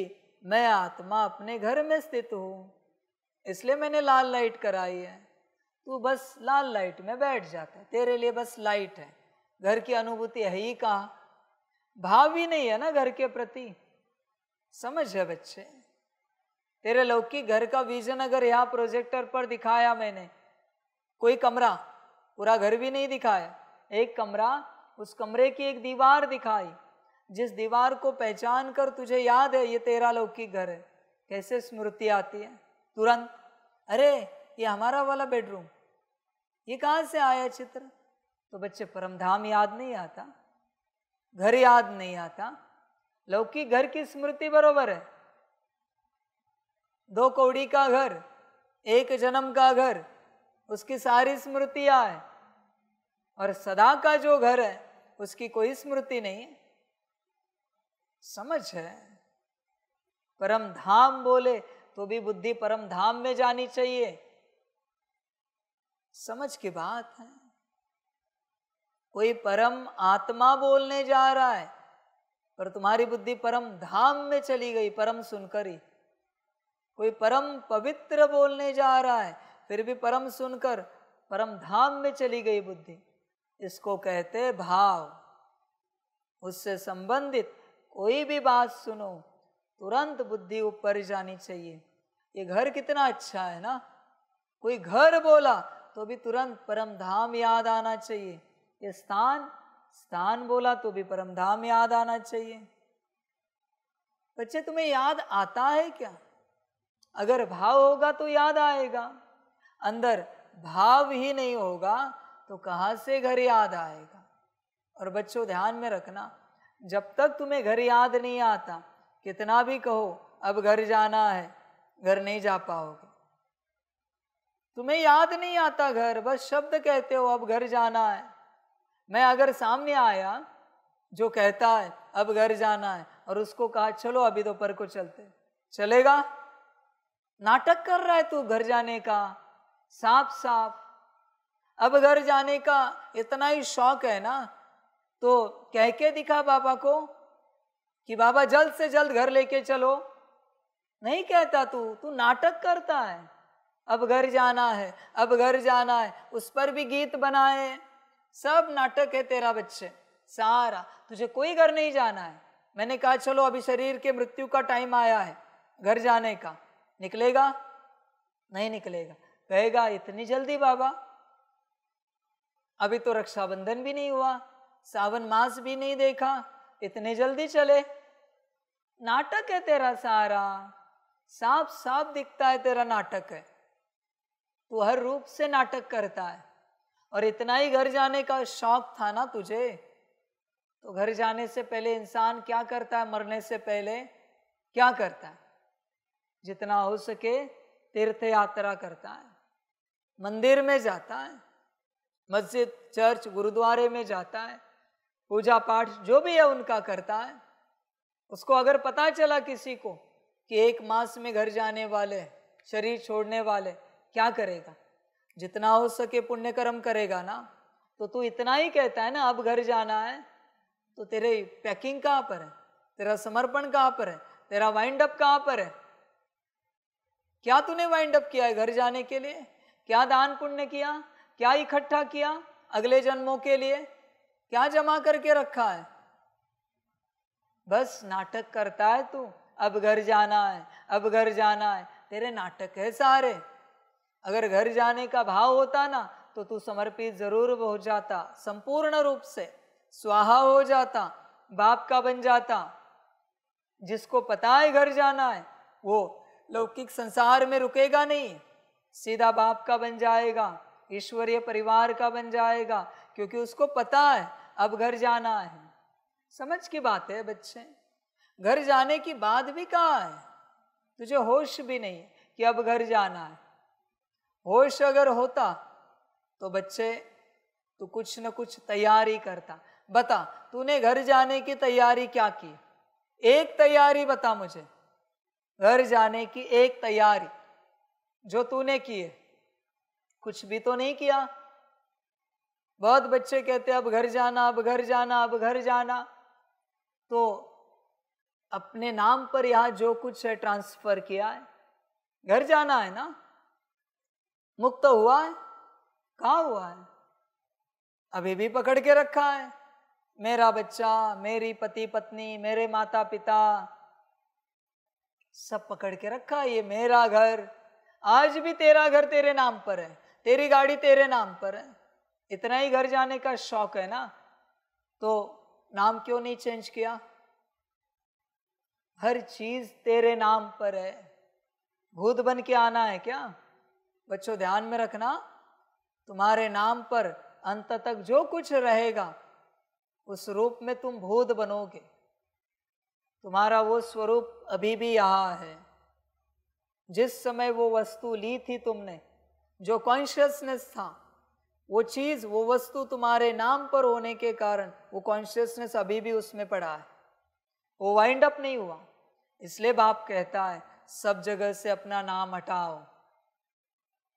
कि मैं आत्मा अपने घर में स्थित हूं इसलिए मैंने लाल लाइट कराई है तू बस लाल लाइट में बैठ जाता है तेरे लिए बस लाइट है घर की अनुभूति है ही कहा भाव भी नहीं है ना घर के प्रति समझ है बच्चे तेरे लौकी घर का विजन अगर यहाँ प्रोजेक्टर पर दिखाया मैंने कोई कमरा पूरा घर भी नहीं दिखाया एक कमरा उस कमरे की एक दीवार दिखाई जिस दीवार को पहचान कर तुझे याद है ये तेरा लौकिक घर है कैसे स्मृति आती है तुरंत अरे ये हमारा वाला बेडरूम ये कहाँ से आया चित्र तो बच्चे परमधाम याद नहीं आता घर याद नहीं आता लौकी घर की स्मृति बरोबर है दो कौड़ी का घर एक जन्म का घर उसकी सारी स्मृतियां है और सदा का जो घर है उसकी कोई स्मृति नहीं है समझ है परम धाम बोले तो भी बुद्धि परम धाम में जानी चाहिए समझ की बात है कोई परम आत्मा बोलने जा रहा है पर तुम्हारी बुद्धि परम धाम में चली गई परम सुनकर ही कोई परम पवित्र बोलने जा रहा है फिर भी परम सुनकर परम धाम में चली गई बुद्धि इसको कहते भाव उससे संबंधित कोई भी बात सुनो तुरंत बुद्धि ऊपर जानी चाहिए ये घर कितना अच्छा है ना कोई घर बोला तो भी तुरंत परम धाम याद आना चाहिए ये स्थान स्थान बोला तो भी परम धाम याद आना चाहिए बच्चे तुम्हें याद आता है क्या अगर भाव होगा तो याद आएगा अंदर भाव ही नहीं होगा तो कहाँ से घर याद आएगा और बच्चों ध्यान में रखना जब तक तुम्हें घर याद नहीं आता कितना भी कहो अब घर जाना है घर नहीं जा पाओगे तुम्हें याद नहीं आता घर बस शब्द कहते हो अब घर जाना है मैं अगर सामने आया जो कहता है अब घर जाना है और उसको कहा चलो अभी दोपहर को चलते चलेगा नाटक कर रहा है तू घर जाने का साफ साफ अब घर जाने का इतना ही शौक है ना तो कह के दिखा बाबा को कि बाबा जल्द से जल्द घर लेके चलो नहीं कहता तू तू नाटक करता है अब घर जाना है अब घर जाना है उस पर भी गीत बनाए सब नाटक है तेरा बच्चे सारा तुझे कोई घर नहीं जाना है मैंने कहा चलो अभी शरीर के मृत्यु का टाइम आया है घर जाने का निकलेगा नहीं निकलेगा कहेगा इतनी जल्दी बाबा अभी तो रक्षाबंधन भी नहीं हुआ सावन मास भी नहीं देखा इतने जल्दी चले नाटक है तेरा सारा साफ साफ दिखता है तेरा नाटक है तू हर रूप से नाटक करता है और इतना ही घर जाने का शौक था ना तुझे तो घर जाने से पहले इंसान क्या करता है मरने से पहले क्या करता है जितना हो सके तीर्थ यात्रा करता है मंदिर में जाता है मस्जिद चर्च गुरुद्वारे में जाता है पूजा पाठ जो भी है उनका करता है उसको अगर पता चला किसी को कि एक मास में घर जाने वाले शरीर छोड़ने वाले क्या करेगा जितना हो सके पुण्य कर्म करेगा ना तो तू इतना ही कहता है ना अब घर जाना है तो तेरे पैकिंग कहां पर है तेरा समर्पण कहां पर है तेरा वाइंड अप कहां पर है क्या तूने वाइंड अप किया है घर जाने के लिए क्या दान पुण्य किया क्या इकट्ठा किया अगले जन्मों के लिए क्या जमा करके रखा है बस नाटक करता है तू अब घर जाना है अब घर जाना है तेरे नाटक है सारे अगर घर जाने का भाव होता ना तो तू समर्पित जरूर हो जाता संपूर्ण रूप से स्वाहा हो जाता बाप का बन जाता जिसको पता है घर जाना है वो लौकिक संसार में रुकेगा नहीं सीधा बाप का बन जाएगा ईश्वरीय परिवार का बन जाएगा क्योंकि उसको पता है अब घर जाना है समझ की बात है बच्चे घर जाने की बात भी कहा है तुझे होश भी नहीं कि अब घर जाना है होश अगर होता तो बच्चे तो कुछ न कुछ तैयारी करता बता तूने घर जाने की तैयारी क्या की एक तैयारी बता मुझे घर जाने की एक तैयारी जो तूने की है कुछ भी तो नहीं किया बहुत बच्चे कहते अब घर जाना अब घर जाना अब घर जाना तो अपने नाम पर यहां जो कुछ है ट्रांसफर किया है घर जाना है ना मुक्त तो हुआ है कहा हुआ है अभी भी पकड़ के रखा है मेरा बच्चा मेरी पति पत्नी मेरे माता पिता सब पकड़ के रखा है ये मेरा घर आज भी तेरा घर तेरे नाम पर है तेरी गाड़ी तेरे नाम पर है इतना ही घर जाने का शौक है ना तो नाम क्यों नहीं चेंज किया हर चीज तेरे नाम पर है भूत बन के आना है क्या बच्चों ध्यान में रखना तुम्हारे नाम पर अंत तक जो कुछ रहेगा उस रूप में तुम बोध बनोगे तुम्हारा वो स्वरूप अभी भी यहाँ है जिस समय वो वस्तु ली थी तुमने जो कॉन्शियसनेस था वो चीज़ वो वस्तु तुम्हारे नाम पर होने के कारण वो कॉन्शियसनेस अभी भी उसमें पड़ा है वो वाइंड अप नहीं हुआ इसलिए बाप कहता है सब जगह से अपना नाम हटाओ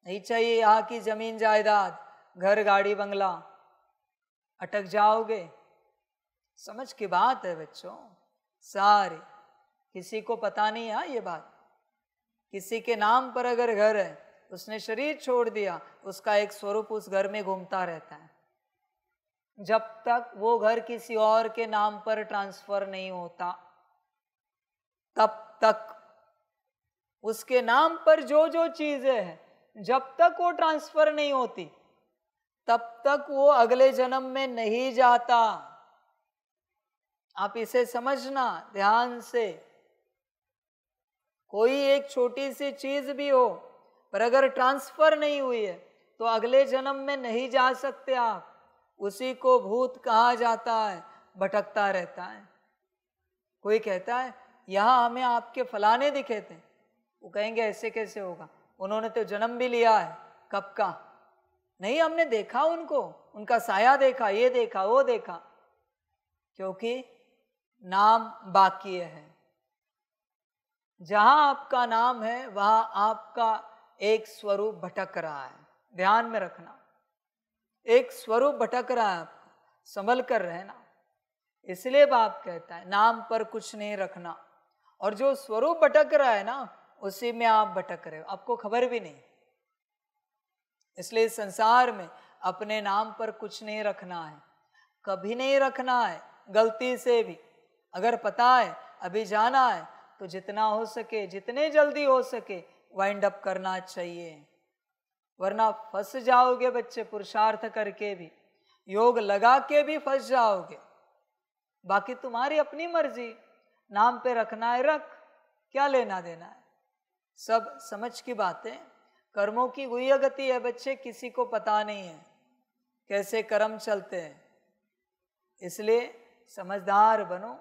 नहीं चाहिए यहाँ की जमीन जायदाद घर गाड़ी बंगला अटक जाओगे समझ की बात है बच्चों सारे किसी को पता नहीं है ये बात किसी के नाम पर अगर घर है उसने शरीर छोड़ दिया उसका एक स्वरूप उस घर में घूमता रहता है जब तक वो घर किसी और के नाम पर ट्रांसफर नहीं होता तब तक उसके नाम पर जो जो चीजें हैं जब तक वो ट्रांसफर नहीं होती तब तक वो अगले जन्म में नहीं जाता आप इसे समझना ध्यान से कोई एक छोटी सी चीज भी हो पर अगर ट्रांसफर नहीं हुई है तो अगले जन्म में नहीं जा सकते आप उसी को भूत कहा जाता है भटकता रहता है कोई कहता है यहां हमें आपके फलाने दिखे थे वो कहेंगे ऐसे कैसे होगा उन्होंने तो जन्म भी लिया है कब का नहीं हमने देखा उनको उनका साया देखा ये देखा वो देखा क्योंकि नाम बाकी है जहां आपका नाम है वहां आपका एक स्वरूप भटक रहा है ध्यान में रखना एक स्वरूप भटक रहा है आपका संभल कर रहना इसलिए बाप कहता है नाम पर कुछ नहीं रखना और जो स्वरूप भटक रहा है ना उसी में आप भटक रहे हो आपको खबर भी नहीं इसलिए संसार में अपने नाम पर कुछ नहीं रखना है कभी नहीं रखना है गलती से भी अगर पता है अभी जाना है तो जितना हो सके जितने जल्दी हो सके वाइंड अप करना चाहिए वरना फंस जाओगे बच्चे पुरुषार्थ करके भी योग लगा के भी फंस जाओगे बाकी तुम्हारी अपनी मर्जी नाम पे रखना है रख क्या लेना देना है सब समझ की बातें कर्मों की हुई गति है बच्चे किसी को पता नहीं है कैसे कर्म चलते हैं इसलिए समझदार बनो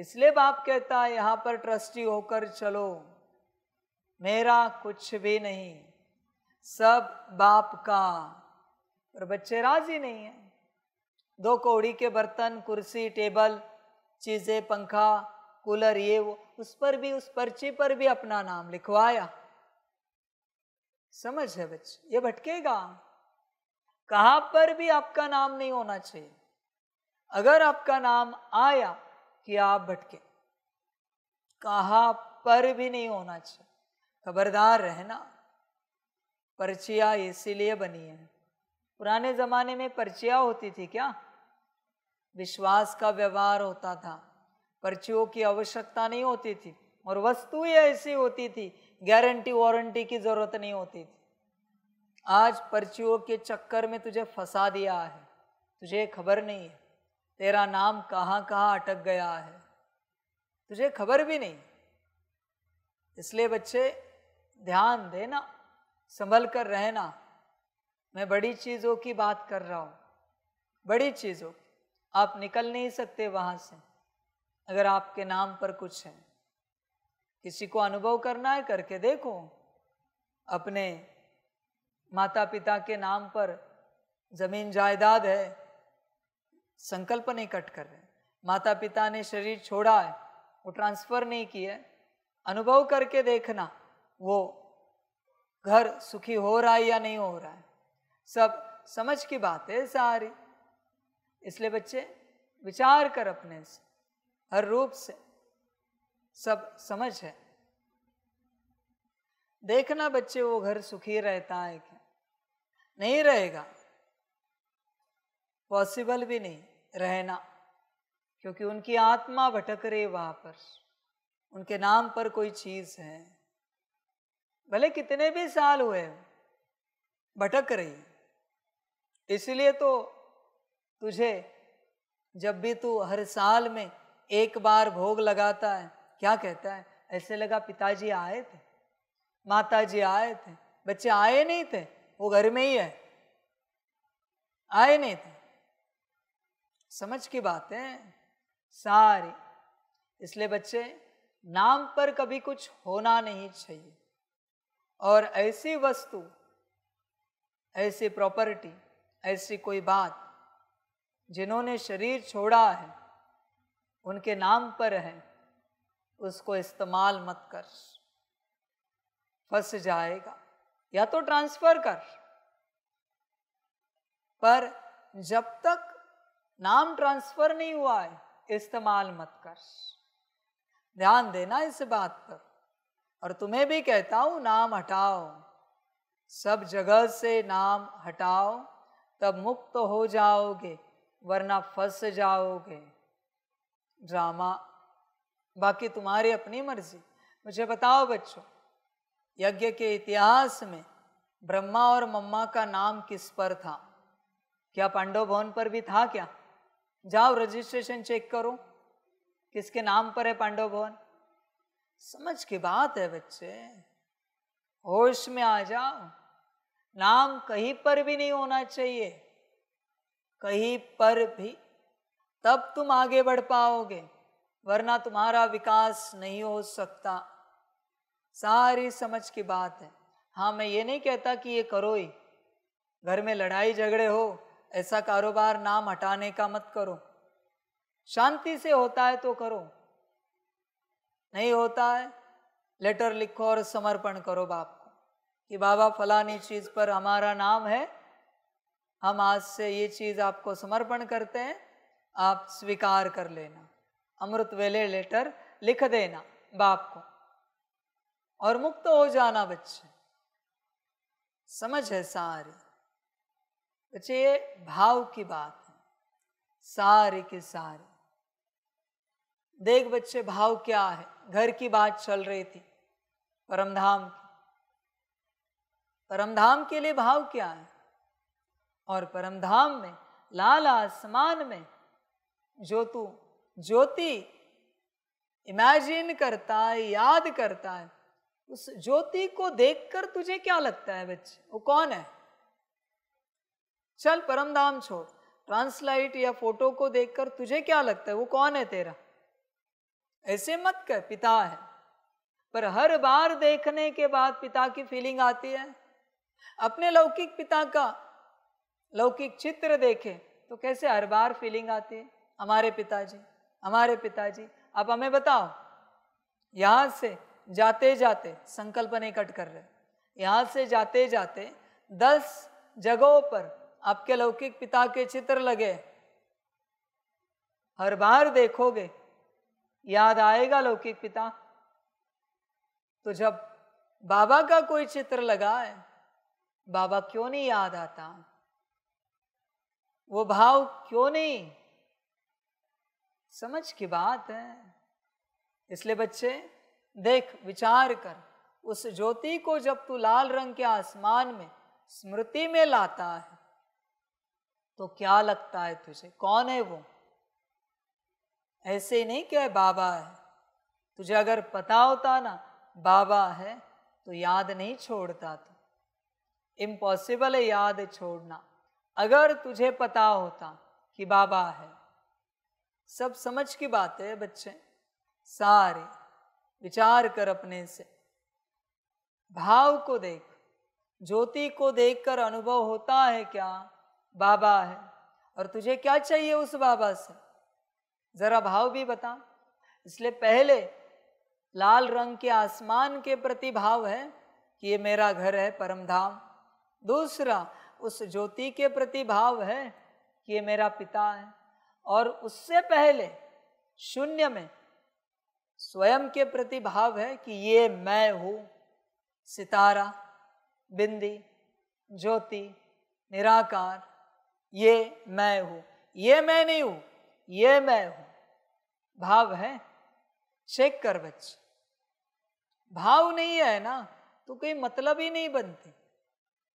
इसलिए बाप कहता है यहाँ पर ट्रस्टी होकर चलो मेरा कुछ भी नहीं सब बाप का पर बच्चे राजी नहीं है दो कौड़ी के बर्तन कुर्सी टेबल चीज़ें पंखा कूलर ये वो उस पर भी उस पर्ची पर भी अपना नाम लिखवाया समझ है बच्चे ये भटकेगा कहा पर भी आपका नाम नहीं होना चाहिए अगर आपका नाम आया कि आप भटके कहा पर भी नहीं होना चाहिए खबरदार रहना पर्चिया इसीलिए बनी है पुराने जमाने में पर्चिया होती थी क्या विश्वास का व्यवहार होता था पर्चियों की आवश्यकता नहीं होती थी और वस्तुएं ऐसी होती थी गारंटी वारंटी की जरूरत नहीं होती थी आज पर्चियों के चक्कर में तुझे फंसा दिया है तुझे खबर नहीं है तेरा नाम कहाँ कहाँ अटक गया है तुझे खबर भी नहीं इसलिए बच्चे ध्यान देना संभल कर रहना मैं बड़ी चीज़ों की बात कर रहा हूँ बड़ी चीज़ों आप निकल नहीं सकते वहाँ से अगर आपके नाम पर कुछ है किसी को अनुभव करना है करके देखो अपने माता पिता के नाम पर जमीन जायदाद है संकल्प नहीं कट कर रहे माता पिता ने शरीर छोड़ा है वो ट्रांसफर नहीं किया अनुभव करके देखना वो घर सुखी हो रहा है या नहीं हो रहा है सब समझ की बात है सारी इसलिए बच्चे विचार कर अपने से हर रूप से सब समझ है देखना बच्चे वो घर सुखी रहता है क्या नहीं रहेगा पॉसिबल भी नहीं रहना क्योंकि उनकी आत्मा भटक रही वहां पर उनके नाम पर कोई चीज है भले कितने भी साल हुए भटक रही इसलिए तो तुझे जब भी तू हर साल में एक बार भोग लगाता है क्या कहता है ऐसे लगा पिताजी आए थे माता जी आए थे बच्चे आए नहीं थे वो घर में ही है आए नहीं थे समझ की बात है सारी इसलिए बच्चे नाम पर कभी कुछ होना नहीं चाहिए और ऐसी वस्तु ऐसी प्रॉपर्टी ऐसी कोई बात जिन्होंने शरीर छोड़ा है उनके नाम पर है उसको इस्तेमाल मत कर फंस जाएगा या तो ट्रांसफर कर पर जब तक नाम ट्रांसफर नहीं हुआ है इस्तेमाल मत कर ध्यान देना इस बात पर और तुम्हें भी कहता हूं नाम हटाओ सब जगह से नाम हटाओ तब मुक्त तो हो जाओगे वरना फंस जाओगे ड्रामा बाकी तुम्हारी अपनी मर्जी मुझे बताओ बच्चों यज्ञ के इतिहास में ब्रह्मा और मम्मा का नाम किस पर था क्या पांडव भवन पर भी था क्या जाओ रजिस्ट्रेशन चेक करो किसके नाम पर है पांडव भवन समझ की बात है बच्चे होश में आ जाओ नाम कहीं पर भी नहीं होना चाहिए कहीं पर भी तब तुम आगे बढ़ पाओगे वरना तुम्हारा विकास नहीं हो सकता सारी समझ की बात है हाँ मैं ये नहीं कहता कि ये करो ही घर में लड़ाई झगड़े हो ऐसा कारोबार नाम हटाने का मत करो शांति से होता है तो करो नहीं होता है लेटर लिखो और समर्पण करो बाप को कि बाबा फलानी चीज़ पर हमारा नाम है हम आज से ये चीज़ आपको समर्पण करते हैं आप स्वीकार कर लेना अमृत वेले लेटर लिख देना बाप को और मुक्त हो जाना बच्चे समझ है सारी बच्चे ये भाव की बात है सारी की सारी देख बच्चे भाव क्या है घर की बात चल रही थी परमधाम की परमधाम के लिए भाव क्या है और परमधाम में लाल आसमान में तू ज्योति इमेजिन करता है याद करता है उस ज्योति को देखकर तुझे क्या लगता है बच्चे वो कौन है चल परमधाम छोड़ ट्रांसलाइट या फोटो को देखकर तुझे क्या लगता है वो कौन है तेरा ऐसे मत कर पिता है पर हर बार देखने के बाद पिता की फीलिंग आती है अपने लौकिक पिता का लौकिक चित्र देखे तो कैसे हर बार फीलिंग आती है हमारे पिताजी हमारे पिताजी आप हमें बताओ यहाँ से जाते जाते संकल्पन कट कर रहे यहाँ से जाते जाते दस जगहों पर आपके लौकिक पिता के चित्र लगे हर बार देखोगे याद आएगा लौकिक पिता तो जब बाबा का कोई चित्र लगा है बाबा क्यों नहीं याद आता वो भाव क्यों नहीं समझ की बात है इसलिए बच्चे देख विचार कर उस ज्योति को जब तू लाल रंग के आसमान में स्मृति में लाता है तो क्या लगता है तुझे कौन है वो ऐसे नहीं क्या बाबा है तुझे अगर पता होता ना बाबा है तो याद नहीं छोड़ता तू इम्पॉसिबल है याद छोड़ना अगर तुझे पता होता कि बाबा है सब समझ की बात है बच्चे सारे विचार कर अपने से भाव को देख ज्योति को देखकर अनुभव होता है क्या बाबा है और तुझे क्या चाहिए उस बाबा से जरा भाव भी बता इसलिए पहले लाल रंग के आसमान के प्रति भाव है कि ये मेरा घर है परमधाम दूसरा उस ज्योति के प्रति भाव है कि ये मेरा पिता है और उससे पहले शून्य में स्वयं के प्रति भाव है कि ये मैं हूँ सितारा बिंदी ज्योति निराकार ये मैं हूँ ये मैं नहीं हूँ ये मैं हूँ भाव है चेक कर बच्चे भाव नहीं है ना तो कोई मतलब ही नहीं बनती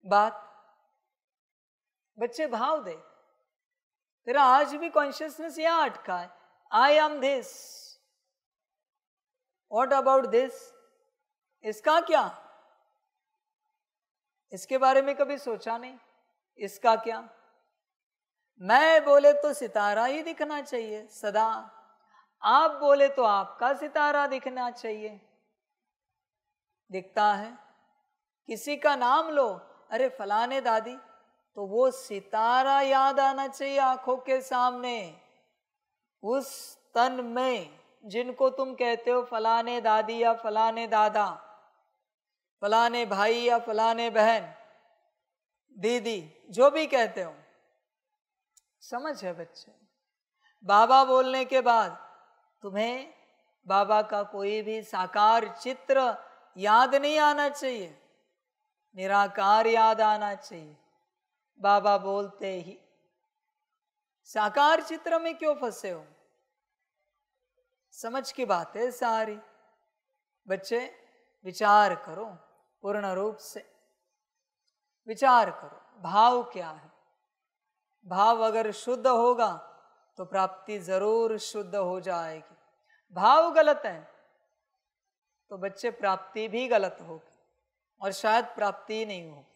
बात बच्चे भाव देख तेरा आज भी कॉन्शियसनेस यहां अटका है I am this what about this इसका क्या इसके बारे में कभी सोचा नहीं इसका क्या मैं बोले तो सितारा ही दिखना चाहिए सदा आप बोले तो आपका सितारा दिखना चाहिए दिखता है किसी का नाम लो अरे फलाने दादी तो वो सितारा याद आना चाहिए आंखों के सामने उस तन में जिनको तुम कहते हो फलाने दादी या फलाने दादा फलाने भाई या फलाने बहन दीदी जो भी कहते हो समझ है बच्चे बाबा बोलने के बाद तुम्हें बाबा का कोई भी साकार चित्र याद नहीं आना चाहिए निराकार याद आना चाहिए बाबा बोलते ही साकार चित्र में क्यों फंसे हो समझ की बात है सारी बच्चे विचार करो पूर्ण रूप से विचार करो भाव क्या है भाव अगर शुद्ध होगा तो प्राप्ति जरूर शुद्ध हो जाएगी भाव गलत है तो बच्चे प्राप्ति भी गलत होगी और शायद प्राप्ति नहीं होगी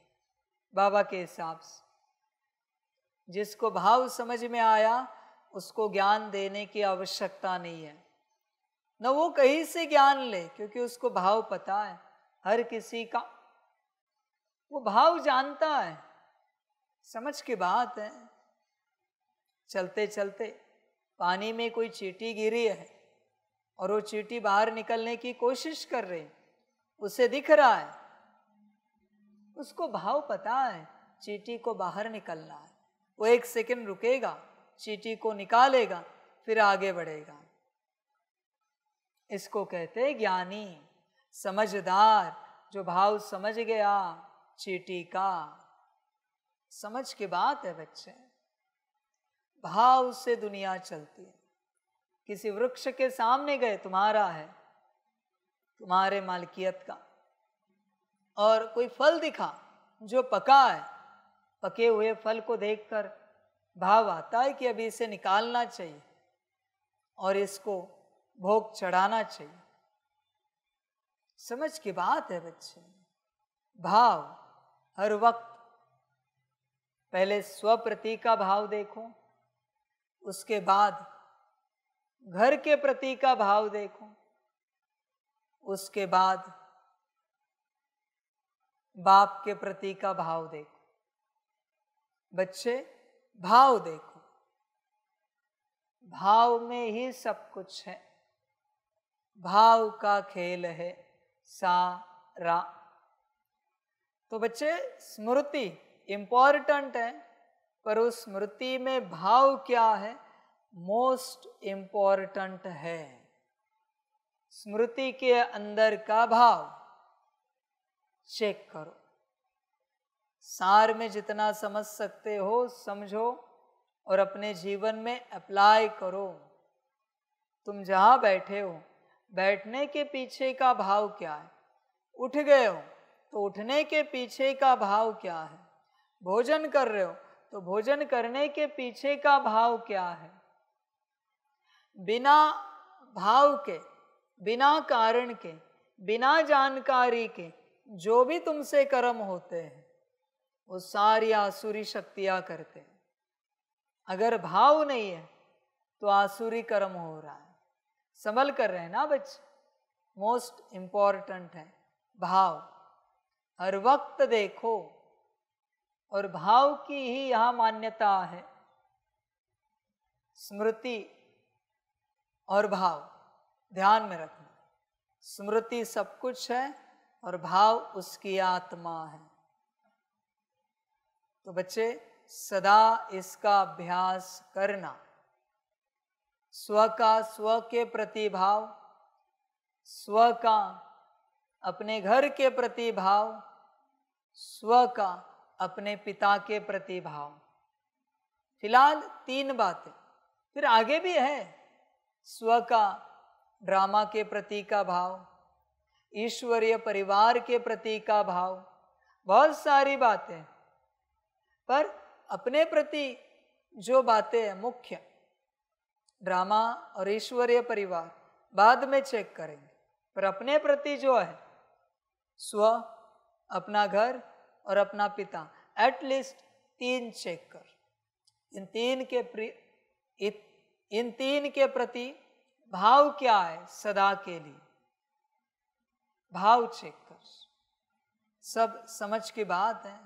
बाबा के हिसाब से जिसको भाव समझ में आया उसको ज्ञान देने की आवश्यकता नहीं है न वो कहीं से ज्ञान ले क्योंकि उसको भाव पता है हर किसी का वो भाव जानता है समझ की बात है चलते चलते पानी में कोई चीटी गिरी है और वो चीटी बाहर निकलने की कोशिश कर रही उसे दिख रहा है उसको भाव पता है चीटी को बाहर निकलना है वो एक सेकंड रुकेगा चीटी को निकालेगा फिर आगे बढ़ेगा इसको कहते ज्ञानी समझदार जो भाव समझ गया चीटी का समझ के बात है बच्चे भाव से दुनिया चलती है किसी वृक्ष के सामने गए तुम्हारा है तुम्हारे मालकियत का और कोई फल दिखा जो पका है पके हुए फल को देखकर भाव आता है कि अभी इसे निकालना चाहिए और इसको भोग चढ़ाना चाहिए समझ की बात है बच्चे भाव हर वक्त पहले स्वप्रति का भाव देखो उसके बाद घर के प्रति का भाव देखो उसके बाद बाप के प्रति का भाव देखो बच्चे भाव देखो भाव में ही सब कुछ है भाव का खेल है सा रा तो बच्चे स्मृति इंपॉर्टेंट है पर उस स्मृति में भाव क्या है मोस्ट इंपॉर्टेंट है स्मृति के अंदर का भाव चेक करो सार में जितना समझ सकते हो समझो और अपने जीवन में अप्लाई करो तुम जहाँ बैठे हो बैठने के पीछे का भाव क्या है उठ गए हो तो उठने के पीछे का भाव क्या है भोजन कर रहे हो तो भोजन करने के पीछे का भाव क्या है बिना भाव के बिना कारण के बिना जानकारी के जो भी तुमसे कर्म होते हैं वो सारी आसुरी शक्तियाँ करते हैं अगर भाव नहीं है तो आसुरी कर्म हो रहा है संभल कर रहे हैं ना बच्चे मोस्ट इम्पॉर्टेंट है भाव हर वक्त देखो और भाव की ही यहाँ मान्यता है स्मृति और भाव ध्यान में रखना स्मृति सब कुछ है और भाव उसकी आत्मा है तो बच्चे सदा इसका अभ्यास करना स्व का स्व के प्रति भाव स्व का अपने घर के प्रति भाव स्व का अपने पिता के प्रति भाव फिलहाल तीन बातें फिर आगे भी है स्व का ड्रामा के प्रति का भाव ईश्वरीय परिवार के प्रति का भाव बहुत सारी बातें पर अपने प्रति जो बातें हैं मुख्य ड्रामा और ईश्वरीय परिवार बाद में चेक करेंगे पर अपने प्रति जो है स्व अपना घर और अपना पिता एटलीस्ट तीन चेक कर इन तीन के प्रिय इन तीन के प्रति भाव क्या है सदा के लिए भाव चेक कर सब समझ की बात है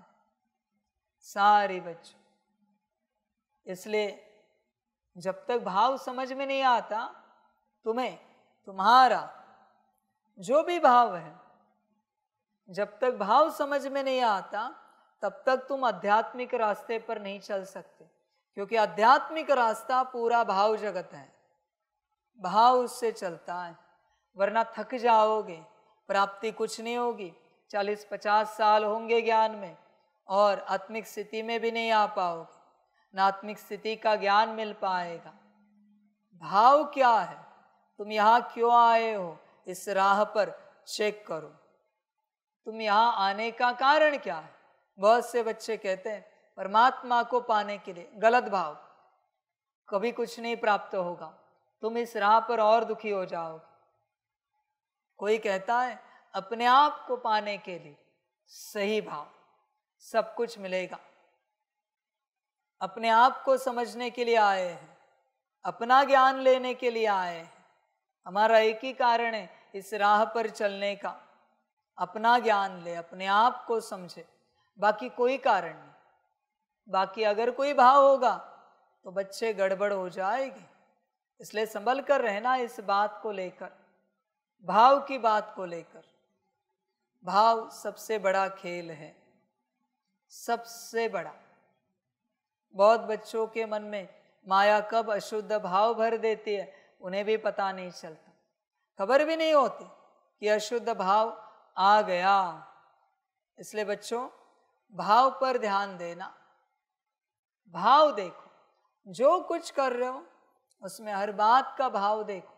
सारे बच्चों इसलिए जब तक भाव समझ में नहीं आता तुम्हें तुम्हारा जो भी भाव है जब तक भाव समझ में नहीं आता तब तक तुम आध्यात्मिक रास्ते पर नहीं चल सकते क्योंकि आध्यात्मिक रास्ता पूरा भाव जगत है भाव उससे चलता है वरना थक जाओगे प्राप्ति कुछ नहीं होगी चालीस पचास साल होंगे ज्ञान में और आत्मिक स्थिति में भी नहीं आ पाओगे ना आत्मिक स्थिति का ज्ञान मिल पाएगा भाव क्या है तुम यहाँ क्यों आए हो इस राह पर चेक करो तुम यहाँ आने का कारण क्या है बहुत से बच्चे कहते हैं परमात्मा को पाने के लिए गलत भाव कभी कुछ नहीं प्राप्त होगा तुम इस राह पर और दुखी हो जाओगे कोई कहता है अपने आप को पाने के लिए सही भाव सब कुछ मिलेगा अपने आप को समझने के लिए आए हैं अपना ज्ञान लेने के लिए आए हैं हमारा एक ही कारण है इस राह पर चलने का अपना ज्ञान ले अपने आप को समझे बाकी कोई कारण नहीं बाकी अगर कोई भाव होगा तो बच्चे गड़बड़ हो जाएगी इसलिए संभल कर रहना इस बात को लेकर भाव की बात को लेकर भाव सबसे बड़ा खेल है सबसे बड़ा बहुत बच्चों के मन में माया कब अशुद्ध भाव भर देती है उन्हें भी पता नहीं चलता खबर भी नहीं होती कि अशुद्ध भाव आ गया इसलिए बच्चों भाव पर ध्यान देना भाव देखो जो कुछ कर रहे हो उसमें हर बात का भाव देखो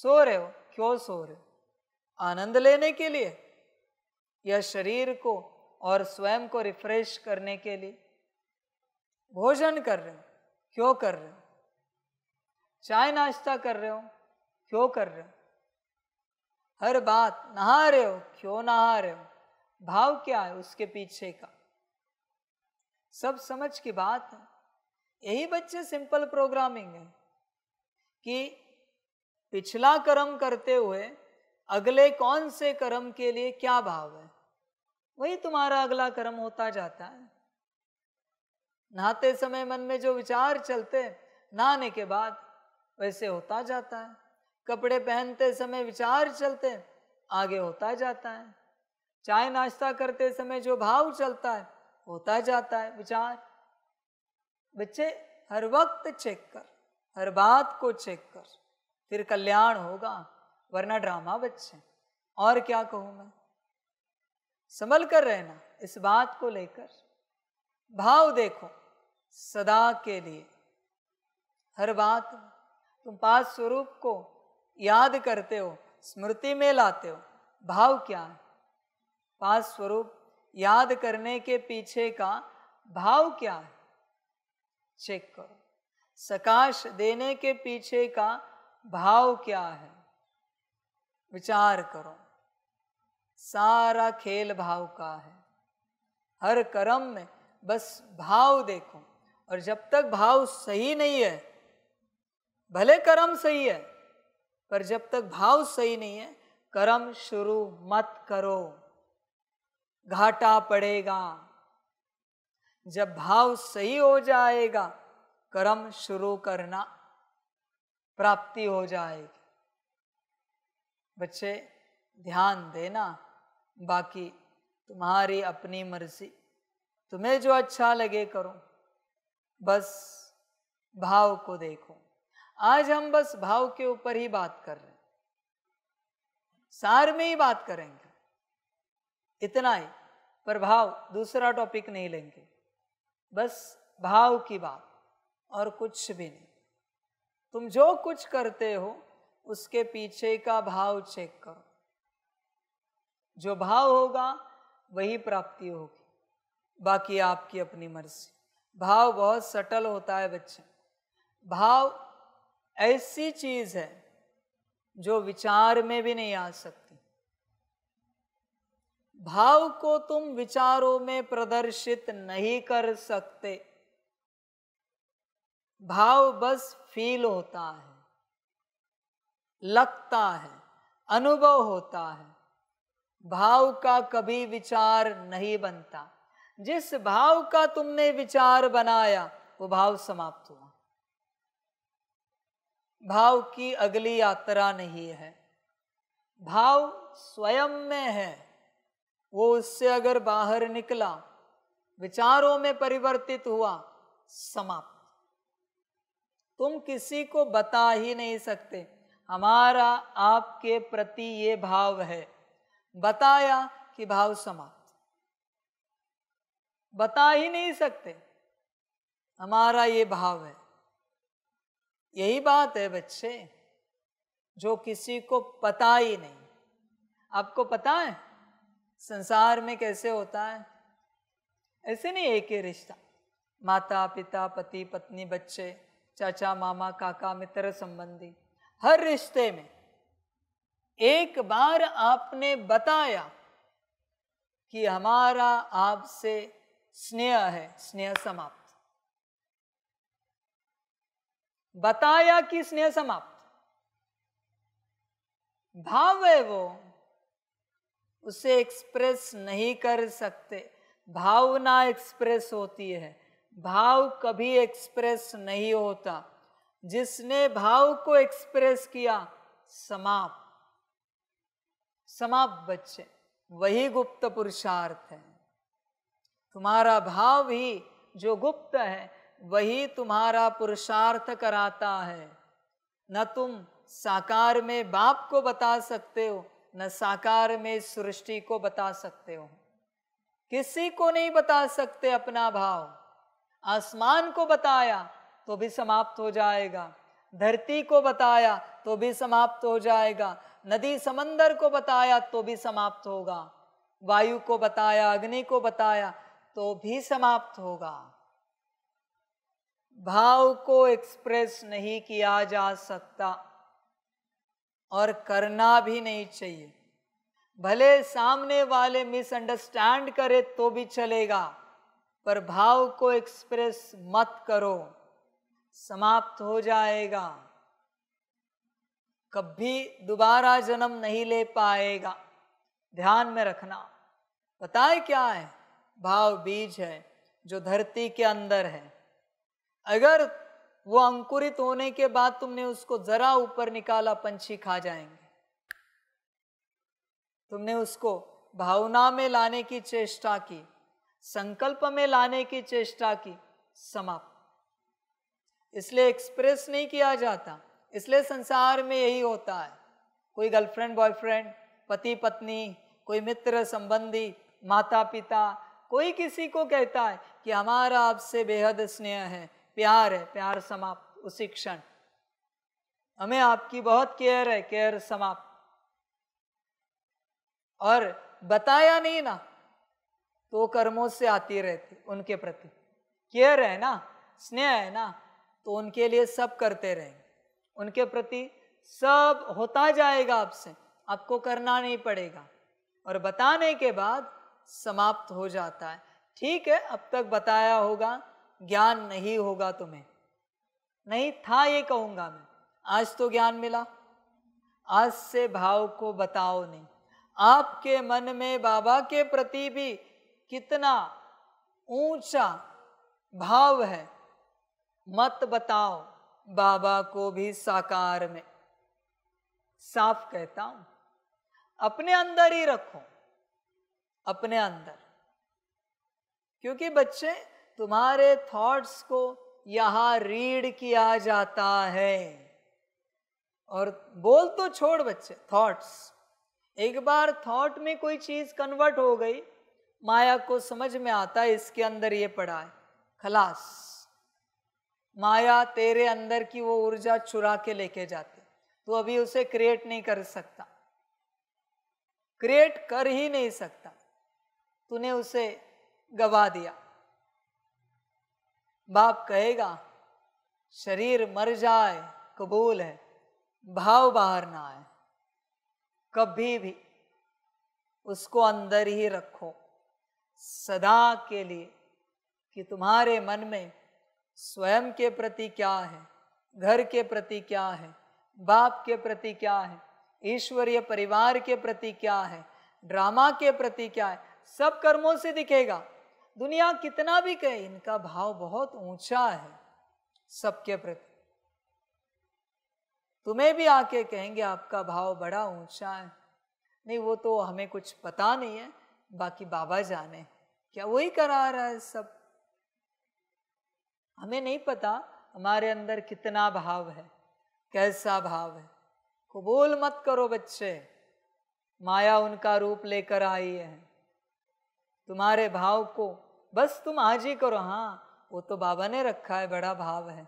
सो रहे हो क्यों सो रहे हो आनंद लेने के लिए या शरीर को और स्वयं को रिफ्रेश करने के लिए भोजन कर रहे हो क्यों कर रहे हो चाय नाश्ता कर रहे हो क्यों कर रहे हो हर बात नहा रहे हो क्यों नहा रहे हो भाव क्या है उसके पीछे का सब समझ की बात है यही बच्चे सिंपल प्रोग्रामिंग है कि पिछला कर्म करते हुए अगले कौन से कर्म के लिए क्या भाव है वही तुम्हारा अगला कर्म होता जाता है नहाते समय मन में जो विचार चलते नहाने के बाद वैसे होता जाता है कपड़े पहनते समय विचार चलते आगे होता जाता है चाय नाश्ता करते समय जो भाव चलता है होता जाता है विचार बच्चे हर वक्त चेक कर हर बात को चेक कर फिर कल्याण होगा वरना ड्रामा बच्चे और क्या कहूँ मैं संभल कर रहना इस बात को लेकर भाव देखो सदा के लिए हर बात तुम पास स्वरूप को याद करते हो स्मृति में लाते हो भाव क्या है पास स्वरूप याद करने के पीछे का भाव क्या है चेक करो सकाश देने के पीछे का भाव क्या है विचार करो सारा खेल भाव का है हर कर्म में बस भाव देखो और जब तक भाव सही नहीं है भले कर्म सही है पर जब तक भाव सही नहीं है कर्म शुरू मत करो घाटा पड़ेगा जब भाव सही हो जाएगा कर्म शुरू करना प्राप्ति हो जाएगी बच्चे ध्यान देना बाकी तुम्हारी अपनी मर्जी तुम्हें जो अच्छा लगे करो बस भाव को देखो आज हम बस भाव के ऊपर ही बात कर रहे हैं सार में ही बात करेंगे इतना ही पर भाव दूसरा टॉपिक नहीं लेंगे बस भाव की बात और कुछ भी नहीं तुम जो कुछ करते हो उसके पीछे का भाव चेक करो जो भाव होगा वही प्राप्ति होगी बाकी आपकी अपनी मर्जी भाव बहुत सटल होता है बच्चे भाव ऐसी चीज है जो विचार में भी नहीं आ सकती भाव को तुम विचारों में प्रदर्शित नहीं कर सकते भाव बस फील होता है लगता है अनुभव होता है भाव का कभी विचार नहीं बनता जिस भाव का तुमने विचार बनाया वो भाव समाप्त हुआ भाव की अगली यात्रा नहीं है भाव स्वयं में है वो उससे अगर बाहर निकला विचारों में परिवर्तित हुआ समाप्त तुम किसी को बता ही नहीं सकते हमारा आपके प्रति ये भाव है बताया कि भाव समाप्त बता ही नहीं सकते हमारा ये भाव है यही बात है बच्चे जो किसी को पता ही नहीं आपको पता है संसार में कैसे होता है ऐसे नहीं एक ही रिश्ता माता पिता पति पत्नी बच्चे चाचा मामा काका मित्र संबंधी हर रिश्ते में एक बार आपने बताया कि हमारा आपसे स्नेह है स्नेह समाप्त बताया कि स्नेह समाप्त भाव है वो उसे एक्सप्रेस नहीं कर सकते भावना एक्सप्रेस होती है भाव कभी एक्सप्रेस नहीं होता जिसने भाव को एक्सप्रेस किया समाप्त समाप्त बच्चे वही गुप्त पुरुषार्थ है तुम्हारा भाव ही जो गुप्त है वही तुम्हारा पुरुषार्थ कराता है न तुम साकार में बाप को बता सकते हो न साकार में सृष्टि को बता सकते हो किसी को नहीं बता सकते अपना भाव आसमान को बताया तो भी समाप्त हो जाएगा धरती को बताया तो भी समाप्त हो जाएगा नदी समंदर को बताया तो भी समाप्त होगा वायु को बताया अग्नि को बताया तो भी समाप्त होगा भाव को एक्सप्रेस नहीं किया जा सकता और करना भी नहीं चाहिए भले सामने वाले मिसअंडरस्टैंड करे तो भी चलेगा पर भाव को एक्सप्रेस मत करो समाप्त हो जाएगा कभी दोबारा जन्म नहीं ले पाएगा ध्यान में रखना पता है क्या है भाव बीज है जो धरती के अंदर है अगर वो अंकुरित होने के बाद तुमने उसको जरा ऊपर निकाला पंछी खा जाएंगे तुमने उसको भावना में लाने की चेष्टा की संकल्प में लाने की चेष्टा की समाप्त इसलिए एक्सप्रेस नहीं किया जाता इसलिए संसार में यही होता है कोई गर्लफ्रेंड बॉयफ्रेंड पति पत्नी कोई मित्र संबंधी माता पिता कोई किसी को कहता है कि हमारा आपसे बेहद स्नेह है प्यार है प्यार समाप्त उसी क्षण हमें आपकी बहुत केयर है केयर समाप्त और बताया नहीं ना तो कर्मों से आती रहती उनके प्रति केयर है ना स्नेह है ना तो उनके लिए सब करते रहेंगे उनके प्रति सब होता जाएगा आपसे आपको करना नहीं पड़ेगा और बताने के बाद समाप्त हो जाता है ठीक है अब तक बताया होगा ज्ञान नहीं होगा तुम्हें नहीं था ये कहूँगा मैं आज तो ज्ञान मिला आज से भाव को बताओ नहीं आपके मन में बाबा के प्रति भी कितना ऊंचा भाव है मत बताओ बाबा को भी साकार में साफ कहता हूं अपने अंदर ही रखो अपने अंदर क्योंकि बच्चे तुम्हारे थॉट्स को यहां रीड किया जाता है और बोल तो छोड़ बच्चे थॉट्स एक बार थॉट में कोई चीज कन्वर्ट हो गई माया को समझ में आता है इसके अंदर ये पड़ा है खलास माया तेरे अंदर की वो ऊर्जा चुरा के लेके जाती तो अभी उसे क्रिएट नहीं कर सकता क्रिएट कर ही नहीं सकता तूने उसे गवा दिया बाप कहेगा शरीर मर जाए कबूल है भाव बाहर ना आए कभी भी उसको अंदर ही रखो सदा के लिए कि तुम्हारे मन में स्वयं के प्रति क्या है घर के प्रति क्या है बाप के प्रति क्या है ईश्वरीय परिवार के प्रति क्या है ड्रामा के प्रति क्या है सब कर्मों से दिखेगा दुनिया कितना भी कहे इनका भाव बहुत ऊंचा है सबके प्रति तुम्हें भी आके कहेंगे आपका भाव बड़ा ऊंचा है नहीं वो तो हमें कुछ पता नहीं है बाकी बाबा जाने क्या वही करा रहा है सब हमें नहीं पता हमारे अंदर कितना भाव है कैसा भाव है कबूल मत करो बच्चे माया उनका रूप लेकर आई है तुम्हारे भाव को बस तुम आज ही करो हाँ वो तो बाबा ने रखा है बड़ा भाव है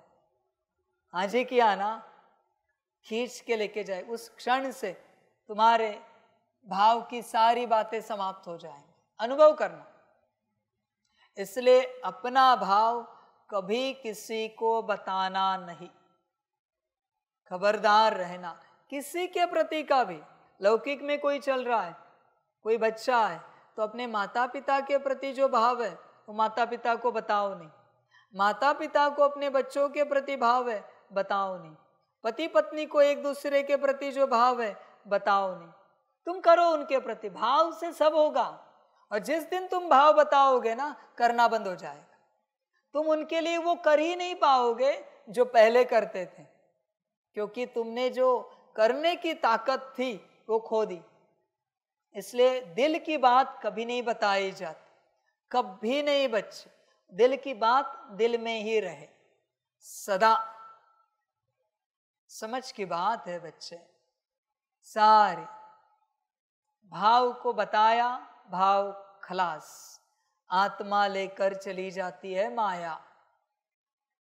आज ही किया ना खींच के लेके जाए उस क्षण से तुम्हारे भाव की सारी बातें समाप्त हो जाएंगी अनुभव करना इसलिए अपना भाव कभी किसी को बताना नहीं खबरदार रहना किसी के प्रति का भी लौकिक में कोई चल रहा है कोई बच्चा है तो अपने माता पिता के प्रति जो भाव है वो माता पिता को बताओ नहीं माता पिता को अपने बच्चों के प्रति भाव है बताओ नहीं पति पत्नी को एक दूसरे के प्रति जो भाव है बताओ नहीं तुम करो उनके प्रति भाव से सब होगा और जिस दिन तुम भाव बताओगे ना करना बंद हो जाएगा तुम उनके लिए वो कर ही नहीं पाओगे जो पहले करते थे क्योंकि तुमने जो करने की ताकत थी वो खो दी इसलिए दिल की बात कभी नहीं बताई जाती कभी नहीं बच्चे दिल की बात दिल में ही रहे सदा समझ की बात है बच्चे सारे भाव को बताया भाव खलास आत्मा लेकर चली जाती है माया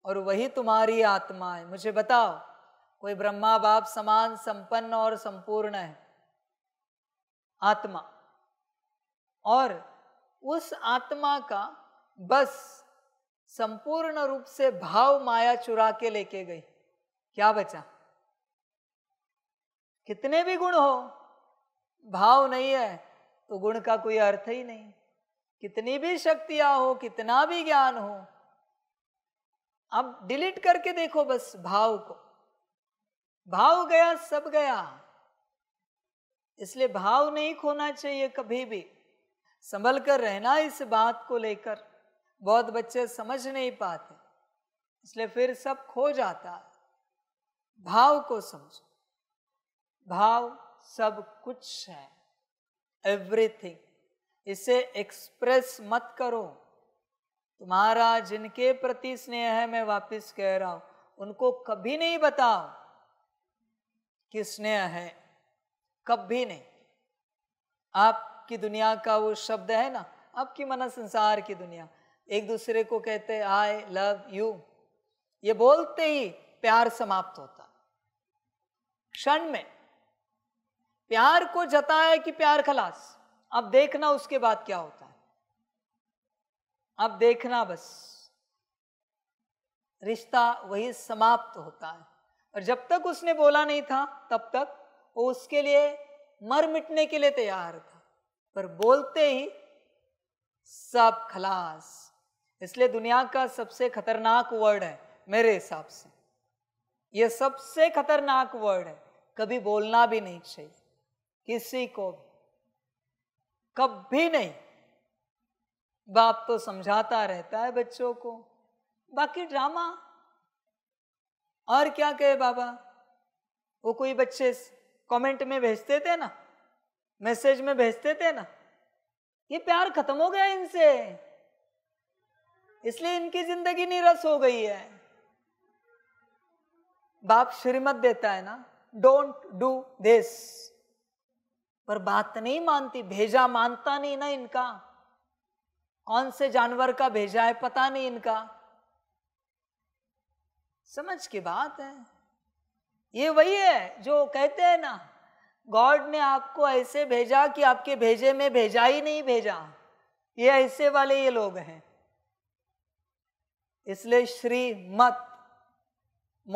और वही तुम्हारी आत्मा है मुझे बताओ कोई ब्रह्मा बाप समान संपन्न और संपूर्ण है आत्मा और उस आत्मा का बस संपूर्ण रूप से भाव माया चुरा के लेके गई क्या बचा कितने भी गुण हो भाव नहीं है तो गुण का कोई अर्थ ही नहीं कितनी भी शक्तियां हो कितना भी ज्ञान हो अब डिलीट करके देखो बस भाव को भाव गया सब गया इसलिए भाव नहीं खोना चाहिए कभी भी संभल कर रहना इस बात को लेकर बहुत बच्चे समझ नहीं पाते इसलिए फिर सब खो जाता है भाव को समझो भाव सब कुछ है एवरीथिंग इसे एक्सप्रेस मत करो तुम्हारा जिनके प्रति स्नेह है मैं वापस कह रहा हूं उनको कभी नहीं बताओ कि स्नेह है कभी नहीं आपकी दुनिया का वो शब्द है ना आपकी मन संसार की दुनिया एक दूसरे को कहते आई लव यू ये बोलते ही प्यार समाप्त होता क्षण में प्यार को जताया कि प्यार खलास अब देखना उसके बाद क्या होता है अब देखना बस रिश्ता वही समाप्त होता है और जब तक उसने बोला नहीं था तब तक वो उसके लिए मर मिटने के लिए तैयार था पर बोलते ही सब खलास इसलिए दुनिया का सबसे खतरनाक वर्ड है मेरे हिसाब से यह सबसे खतरनाक वर्ड है कभी बोलना भी नहीं चाहिए किसी को भी कभी नहीं बाप तो समझाता रहता है बच्चों को बाकी ड्रामा और क्या कहे बाबा वो कोई बच्चे कमेंट में भेजते थे ना मैसेज में भेजते थे ना ये प्यार खत्म हो गया इनसे इसलिए इनकी जिंदगी निरस हो गई है बाप श्रीमत देता है ना डोंट डू दिस पर बात नहीं मानती भेजा मानता नहीं ना इनका कौन से जानवर का भेजा है पता नहीं इनका समझ की बात है ये वही है जो कहते हैं ना गॉड ने आपको ऐसे भेजा कि आपके भेजे में भेजा ही नहीं भेजा ये ऐसे वाले ये लोग हैं इसलिए श्री मत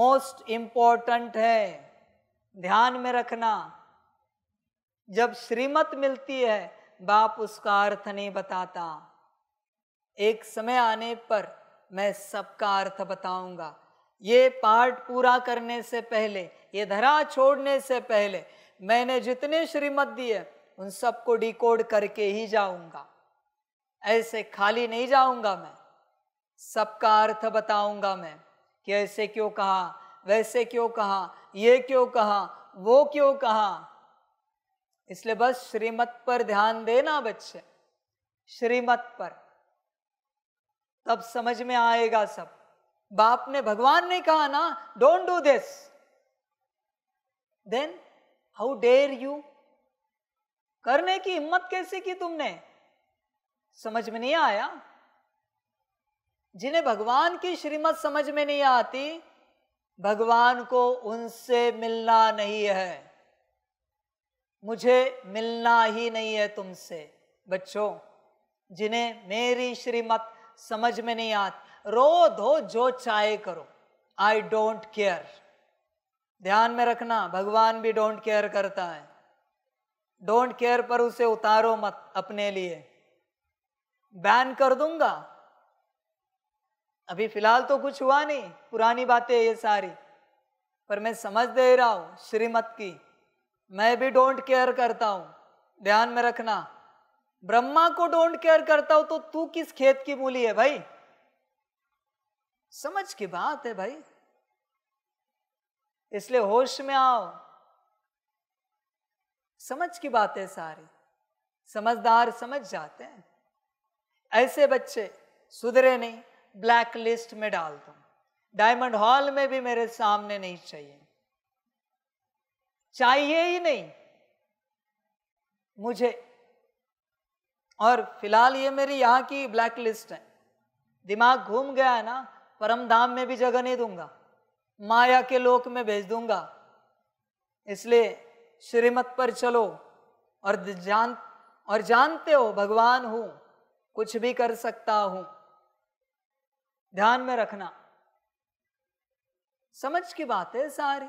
मोस्ट इंपॉर्टेंट है ध्यान में रखना जब श्रीमत मिलती है बाप उसका अर्थ नहीं बताता एक समय आने पर मैं सबका अर्थ बताऊंगा ये पाठ पूरा करने से पहले ये धरा छोड़ने से पहले मैंने जितने श्रीमत दिए उन सबको डिकोड करके ही जाऊंगा ऐसे खाली नहीं जाऊंगा मैं सबका अर्थ बताऊंगा मैं कि ऐसे क्यों कहा वैसे क्यों कहा ये क्यों कहा वो क्यों कहा इसलिए बस श्रीमत पर ध्यान देना बच्चे श्रीमत पर तब समझ में आएगा सब बाप ने भगवान ने कहा ना don't do this then how dare you करने की हिम्मत कैसे की तुमने समझ में नहीं आया जिन्हें भगवान की श्रीमत समझ में नहीं आती भगवान को उनसे मिलना नहीं है मुझे मिलना ही नहीं है तुमसे बच्चों जिन्हें मेरी श्रीमत समझ में नहीं आती रो धो जो चाहे करो आई डोंट केयर ध्यान में रखना भगवान भी डोंट केयर करता है डोंट केयर पर उसे उतारो मत अपने लिए बैन कर दूंगा अभी फिलहाल तो कुछ हुआ नहीं पुरानी बातें ये सारी पर मैं समझ दे रहा हूं श्रीमत की मैं भी डोंट केयर करता हूं ध्यान में रखना ब्रह्मा को डोंट केयर करता हूं तो तू किस खेत की मूली है भाई समझ की बात है भाई इसलिए होश में आओ समझ की बात है सारी समझदार समझ जाते हैं ऐसे बच्चे सुधरे नहीं ब्लैक लिस्ट में डाल दो डायमंड हॉल में भी मेरे सामने नहीं चाहिए चाहिए ही नहीं मुझे और फिलहाल ये मेरी यहां की ब्लैक लिस्ट है दिमाग घूम गया है ना परम धाम में भी जगह नहीं दूंगा माया के लोक में भेज दूंगा इसलिए श्रीमत पर चलो और जान और जानते हो भगवान हूं कुछ भी कर सकता हूं ध्यान में रखना समझ की बात है सारी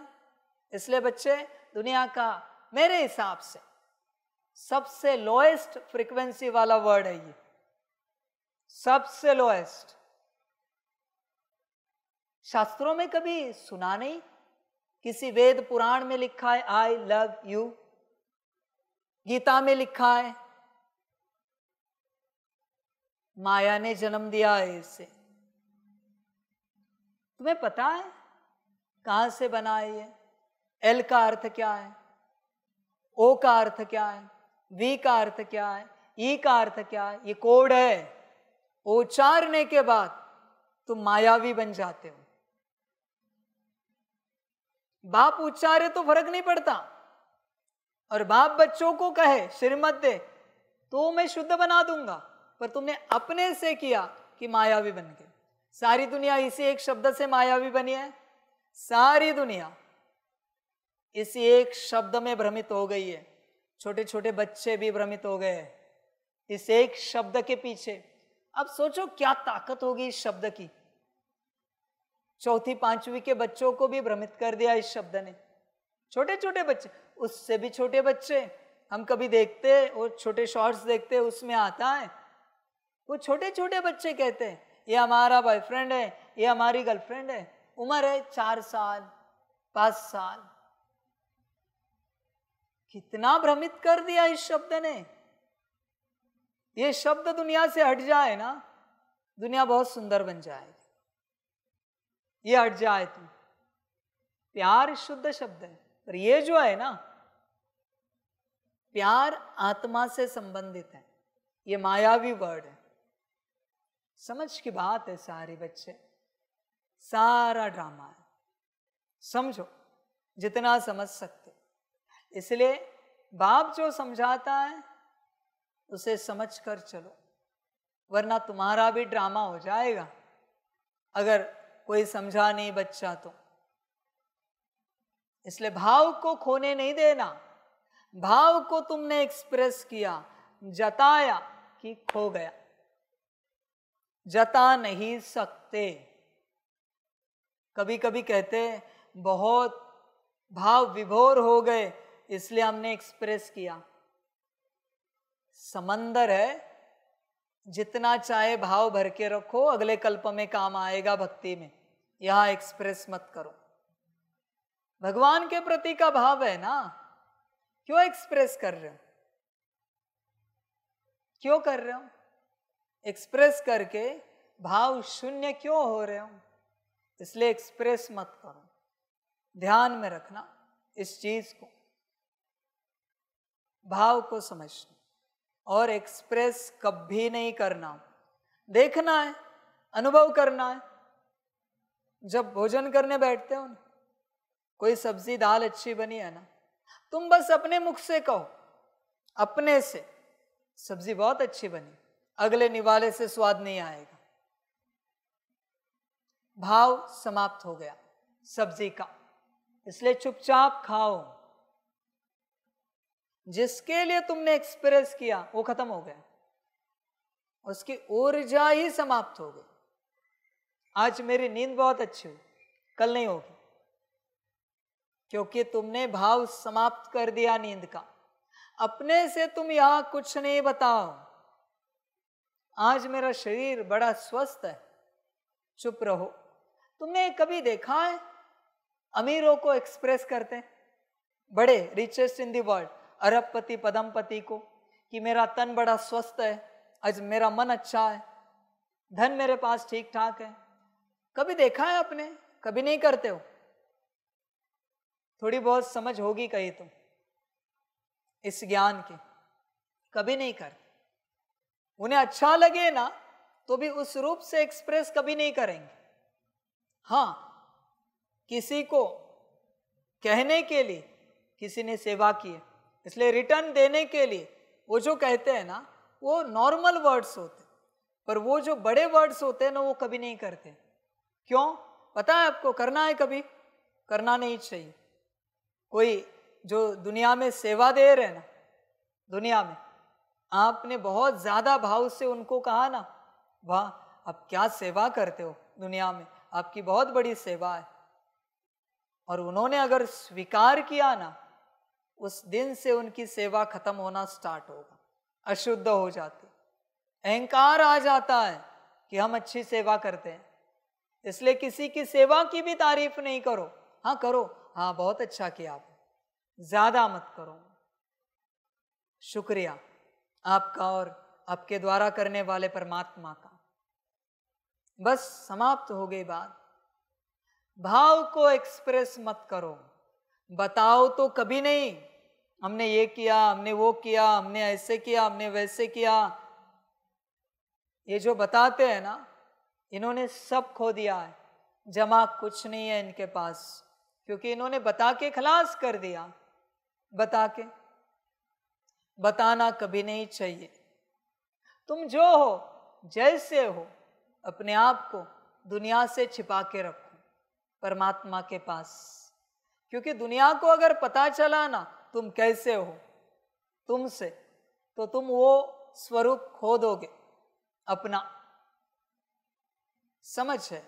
इसलिए बच्चे दुनिया का मेरे हिसाब से सबसे लोएस्ट फ्रीक्वेंसी वाला वर्ड है ये सबसे लोएस्ट शास्त्रों में कभी सुना नहीं किसी वेद पुराण में लिखा है आई लव यू गीता में लिखा है माया ने जन्म दिया है इसे तुम्हें पता है कहां से बना है एल का अर्थ क्या है ओ का अर्थ क्या है वी का अर्थ क्या है ई e का अर्थ क्या है ये कोड है उच्चारने के बाद तुम मायावी बन जाते हो बाप उच्चारे तो फर्क नहीं पड़ता और बाप बच्चों को कहे श्रीमत दे तो मैं शुद्ध बना दूंगा पर तुमने अपने से किया कि मायावी बन गए सारी दुनिया इसी एक शब्द से मायावी बनी है सारी दुनिया इस एक शब्द में भ्रमित हो गई है छोटे छोटे बच्चे भी भ्रमित हो गए इस एक शब्द के पीछे अब सोचो क्या ताकत होगी इस शब्द की चौथी पांचवी के बच्चों को भी भ्रमित कर दिया इस शब्द ने छोटे छोटे बच्चे उससे भी छोटे बच्चे हम कभी देखते वो छोटे शॉर्ट्स देखते उसमें आता है वो छोटे छोटे बच्चे कहते हैं ये हमारा बॉयफ्रेंड है ये हमारी गर्लफ्रेंड है उम्र है चार साल पाँच साल कितना भ्रमित कर दिया इस शब्द ने ये शब्द दुनिया से हट जाए ना दुनिया बहुत सुंदर बन जाएगी ये हट जाए तू प्यार शुद्ध शब्द है पर ये जो है ना प्यार आत्मा से संबंधित है ये मायावी वर्ड है समझ की बात है सारे बच्चे सारा ड्रामा है समझो जितना समझ सकते इसलिए बाप जो समझाता है उसे समझ कर चलो वरना तुम्हारा भी ड्रामा हो जाएगा अगर कोई समझा नहीं बच्चा तो इसलिए भाव को खोने नहीं देना भाव को तुमने एक्सप्रेस किया जताया कि खो गया जता नहीं सकते कभी कभी कहते बहुत भाव विभोर हो गए इसलिए हमने एक्सप्रेस किया समंदर है जितना चाहे भाव भर के रखो अगले कल्प में काम आएगा भक्ति में यह एक्सप्रेस मत करो भगवान के प्रति का भाव है ना क्यों एक्सप्रेस कर रहे हो क्यों कर रहे हो एक्सप्रेस करके भाव शून्य क्यों हो रहे हो इसलिए एक्सप्रेस मत करो ध्यान में रखना इस चीज को भाव को समझना और एक्सप्रेस कभी नहीं करना देखना है अनुभव करना है जब भोजन करने बैठते हो ना कोई सब्जी दाल अच्छी बनी है ना तुम बस अपने मुख से कहो अपने से सब्जी बहुत अच्छी बनी अगले निवाले से स्वाद नहीं आएगा भाव समाप्त हो गया सब्जी का इसलिए चुपचाप खाओ जिसके लिए तुमने एक्सप्रेस किया वो खत्म हो गया उसकी ऊर्जा ही समाप्त हो गई आज मेरी नींद बहुत अच्छी हुई कल नहीं होगी क्योंकि तुमने भाव समाप्त कर दिया नींद का अपने से तुम यहां कुछ नहीं बताओ आज मेरा शरीर बड़ा स्वस्थ है चुप रहो तुमने कभी देखा है अमीरों को एक्सप्रेस करते बड़े रिचेस्ट इन दी वर्ल्ड अरबपति पदमपति को कि मेरा तन बड़ा स्वस्थ है आज मेरा मन अच्छा है धन मेरे पास ठीक ठाक है कभी देखा है आपने कभी नहीं करते हो थोड़ी बहुत समझ होगी कहीं तो इस ज्ञान के कभी नहीं कर उन्हें अच्छा लगे ना तो भी उस रूप से एक्सप्रेस कभी नहीं करेंगे हाँ किसी को कहने के लिए किसी ने सेवा की है इसलिए रिटर्न देने के लिए वो जो कहते हैं ना वो नॉर्मल वर्ड्स होते पर वो जो बड़े वर्ड्स होते हैं ना वो कभी नहीं करते क्यों पता है आपको करना है कभी करना नहीं चाहिए कोई जो दुनिया में सेवा दे रहे ना दुनिया में आपने बहुत ज़्यादा भाव से उनको कहा ना वाह आप क्या सेवा करते हो दुनिया में आपकी बहुत बड़ी सेवा है और उन्होंने अगर स्वीकार किया ना उस दिन से उनकी सेवा खत्म होना स्टार्ट होगा अशुद्ध हो जाती अहंकार आ जाता है कि हम अच्छी सेवा करते हैं इसलिए किसी की सेवा की भी तारीफ नहीं करो हाँ करो हाँ बहुत अच्छा किया आप ज्यादा मत करो शुक्रिया आपका और आपके द्वारा करने वाले परमात्मा का बस समाप्त हो गई बात भाव को एक्सप्रेस मत करो बताओ तो कभी नहीं हमने ये किया हमने वो किया हमने ऐसे किया हमने वैसे किया ये जो बताते हैं ना इन्होंने सब खो दिया है जमा कुछ नहीं है इनके पास क्योंकि इन्होंने बता के खलास कर दिया बता के बताना कभी नहीं चाहिए तुम जो हो जैसे हो अपने आप को दुनिया से छिपा के रखो परमात्मा के पास क्योंकि दुनिया को अगर पता चला ना तुम कैसे हो तुमसे तो तुम वो स्वरूप खो दोगे अपना समझ है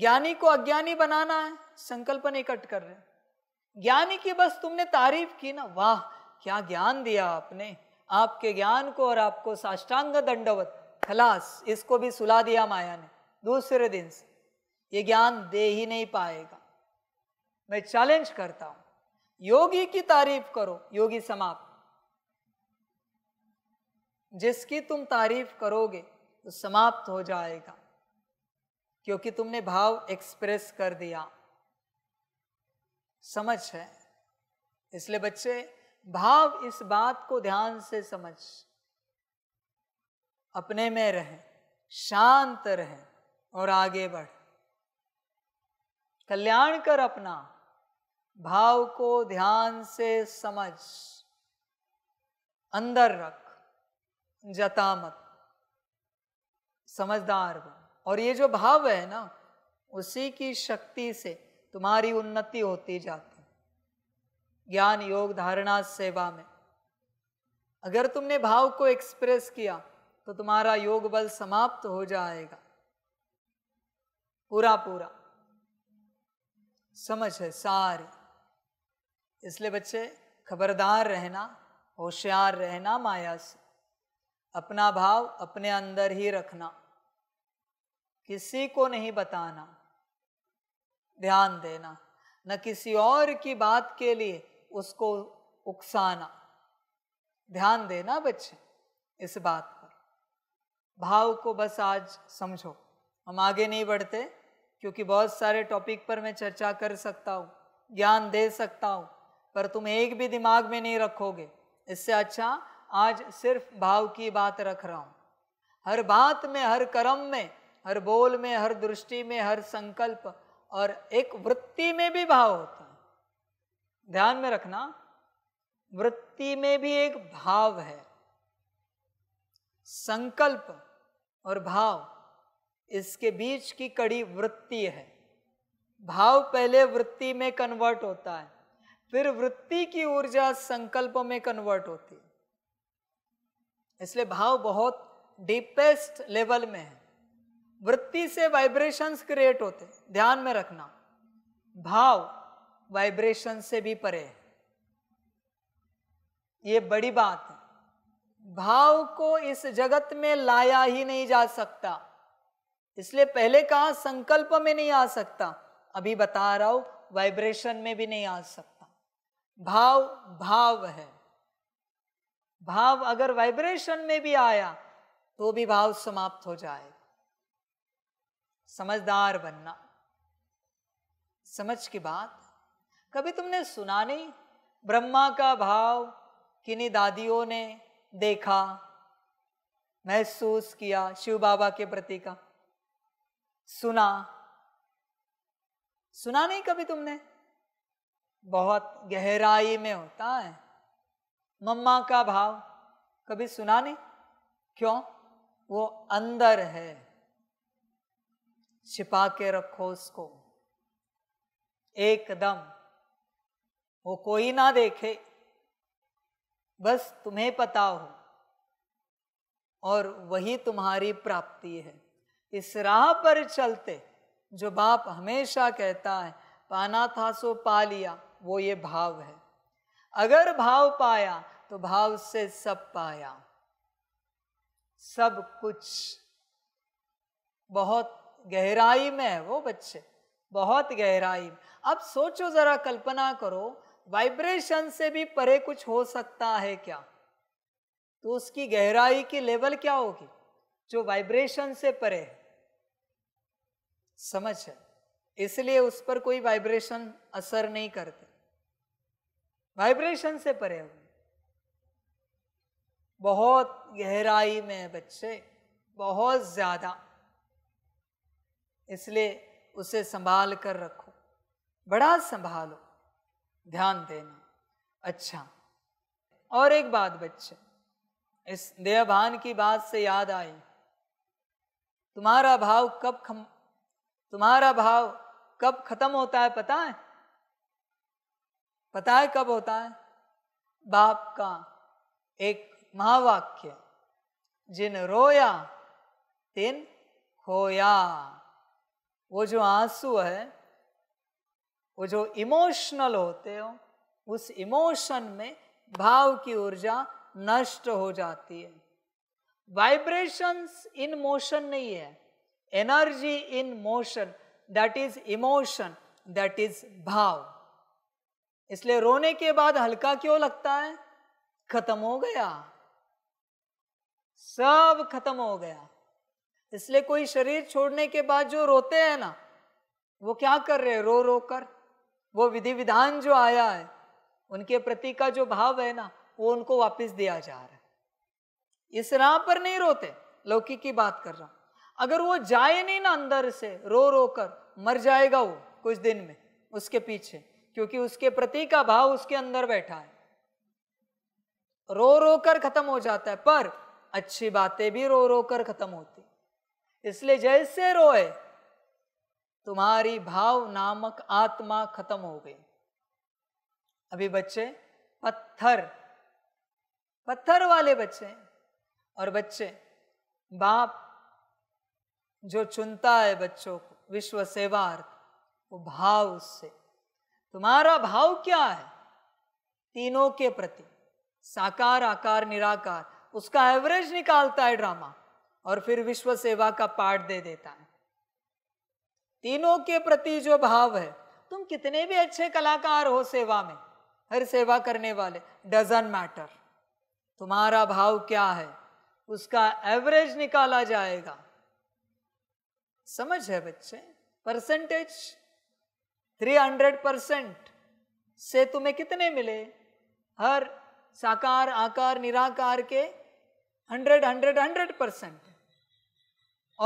ज्ञानी को अज्ञानी बनाना है संकल्प इकट कर रहे ज्ञानी की बस तुमने तारीफ की ना वाह क्या ज्ञान दिया आपने आपके ज्ञान को और आपको साष्टांग दंडवत खलास इसको भी सुला दिया माया ने दूसरे दिन से ये ज्ञान दे ही नहीं पाएगा मैं चैलेंज करता हूं योगी की तारीफ करो योगी समाप्त जिसकी तुम तारीफ करोगे तो समाप्त हो जाएगा क्योंकि तुमने भाव एक्सप्रेस कर दिया समझ है इसलिए बच्चे भाव इस बात को ध्यान से समझ अपने में रहे शांत रहे और आगे बढ़ कल्याण कर अपना भाव को ध्यान से समझ अंदर रख जता मत समझदार बन और ये जो भाव है ना उसी की शक्ति से तुम्हारी उन्नति होती जाती ज्ञान योग धारणा सेवा में अगर तुमने भाव को एक्सप्रेस किया तो तुम्हारा योग बल समाप्त हो जाएगा पूरा पूरा समझ है सारी इसलिए बच्चे खबरदार रहना होशियार रहना माया से अपना भाव अपने अंदर ही रखना किसी को नहीं बताना ध्यान देना न किसी और की बात के लिए उसको उकसाना ध्यान देना बच्चे इस बात पर भाव को बस आज समझो हम आगे नहीं बढ़ते क्योंकि बहुत सारे टॉपिक पर मैं चर्चा कर सकता हूँ ज्ञान दे सकता हूँ पर तुम एक भी दिमाग में नहीं रखोगे इससे अच्छा आज सिर्फ भाव की बात रख रहा हूं हर बात में हर कर्म में हर बोल में हर दृष्टि में हर संकल्प और एक वृत्ति में भी भाव होता है ध्यान में रखना वृत्ति में भी एक भाव है संकल्प और भाव इसके बीच की कड़ी वृत्ति है भाव पहले वृत्ति में कन्वर्ट होता है फिर वृत्ति की ऊर्जा संकल्प में कन्वर्ट होती है इसलिए भाव बहुत डीपेस्ट लेवल में है वृत्ति से वाइब्रेशंस क्रिएट होते ध्यान में रखना भाव वाइब्रेशन से भी परे है ये बड़ी बात है भाव को इस जगत में लाया ही नहीं जा सकता इसलिए पहले कहा संकल्प में नहीं आ सकता अभी बता रहा हूं वाइब्रेशन में भी नहीं आ सकता भाव भाव है भाव अगर वाइब्रेशन में भी आया तो भी भाव समाप्त हो जाएगा समझदार बनना समझ की बात कभी तुमने सुना नहीं ब्रह्मा का भाव किन्हीं दादियों ने देखा महसूस किया शिव बाबा के प्रति का सुना सुना नहीं कभी तुमने बहुत गहराई में होता है मम्मा का भाव कभी सुना नहीं क्यों वो अंदर है छिपा के रखो उसको एकदम वो कोई ना देखे बस तुम्हें पता हो और वही तुम्हारी प्राप्ति है इस राह पर चलते जो बाप हमेशा कहता है पाना था सो पा लिया वो ये भाव है अगर भाव पाया तो भाव से सब पाया सब कुछ बहुत गहराई में है वो बच्चे बहुत गहराई में अब सोचो जरा कल्पना करो वाइब्रेशन से भी परे कुछ हो सकता है क्या तो उसकी गहराई की लेवल क्या होगी जो वाइब्रेशन से परे है समझ है इसलिए उस पर कोई वाइब्रेशन असर नहीं करते वाइब्रेशन से परे हुए बहुत गहराई में है बच्चे बहुत ज़्यादा इसलिए उसे संभाल कर रखो बड़ा संभालो ध्यान देना अच्छा और एक बात बच्चे इस देहभान की बात से याद आई तुम्हारा भाव कब खम तुम्हारा भाव कब खत्म होता है पता है पता है कब होता है बाप का एक महावाक्य जिन रोया तिन खोया वो जो आंसू है वो जो इमोशनल होते हो उस इमोशन में भाव की ऊर्जा नष्ट हो जाती है वाइब्रेशंस इन मोशन नहीं है energy in motion that is emotion that is bhav इसलिए रोने के बाद हल्का क्यों लगता है खत्म हो गया सब खत्म हो गया इसलिए कोई शरीर छोड़ने के बाद जो रोते हैं ना वो क्या कर रहे हैं रो रो कर वो विधि विधान जो आया है उनके प्रति का जो भाव है ना वो उनको वापस दिया जा रहा है इस राह पर नहीं रोते लौकी की बात कर रहा अगर वो जाए नहीं ना अंदर से रो रो कर मर जाएगा वो कुछ दिन में उसके पीछे क्योंकि उसके प्रति का भाव उसके अंदर बैठा है रो रो कर खत्म हो जाता है पर अच्छी बातें भी रो रो कर खत्म होती इसलिए जैसे रोए तुम्हारी भाव नामक आत्मा खत्म हो गई अभी बच्चे पत्थर पत्थर वाले बच्चे और बच्चे बाप जो चुनता है बच्चों को विश्व सेवार्थ वो भाव उससे तुम्हारा भाव क्या है तीनों के प्रति साकार आकार निराकार उसका एवरेज निकालता है ड्रामा और फिर विश्व सेवा का पाठ दे देता है तीनों के प्रति जो भाव है तुम कितने भी अच्छे कलाकार हो सेवा में हर सेवा करने वाले डजन मैटर तुम्हारा भाव क्या है उसका एवरेज निकाला जाएगा समझ है बच्चे परसेंटेज 300 परसेंट से तुम्हें कितने मिले हर साकार आकार निराकार के हंड्रेड हंड्रेड हंड्रेड परसेंट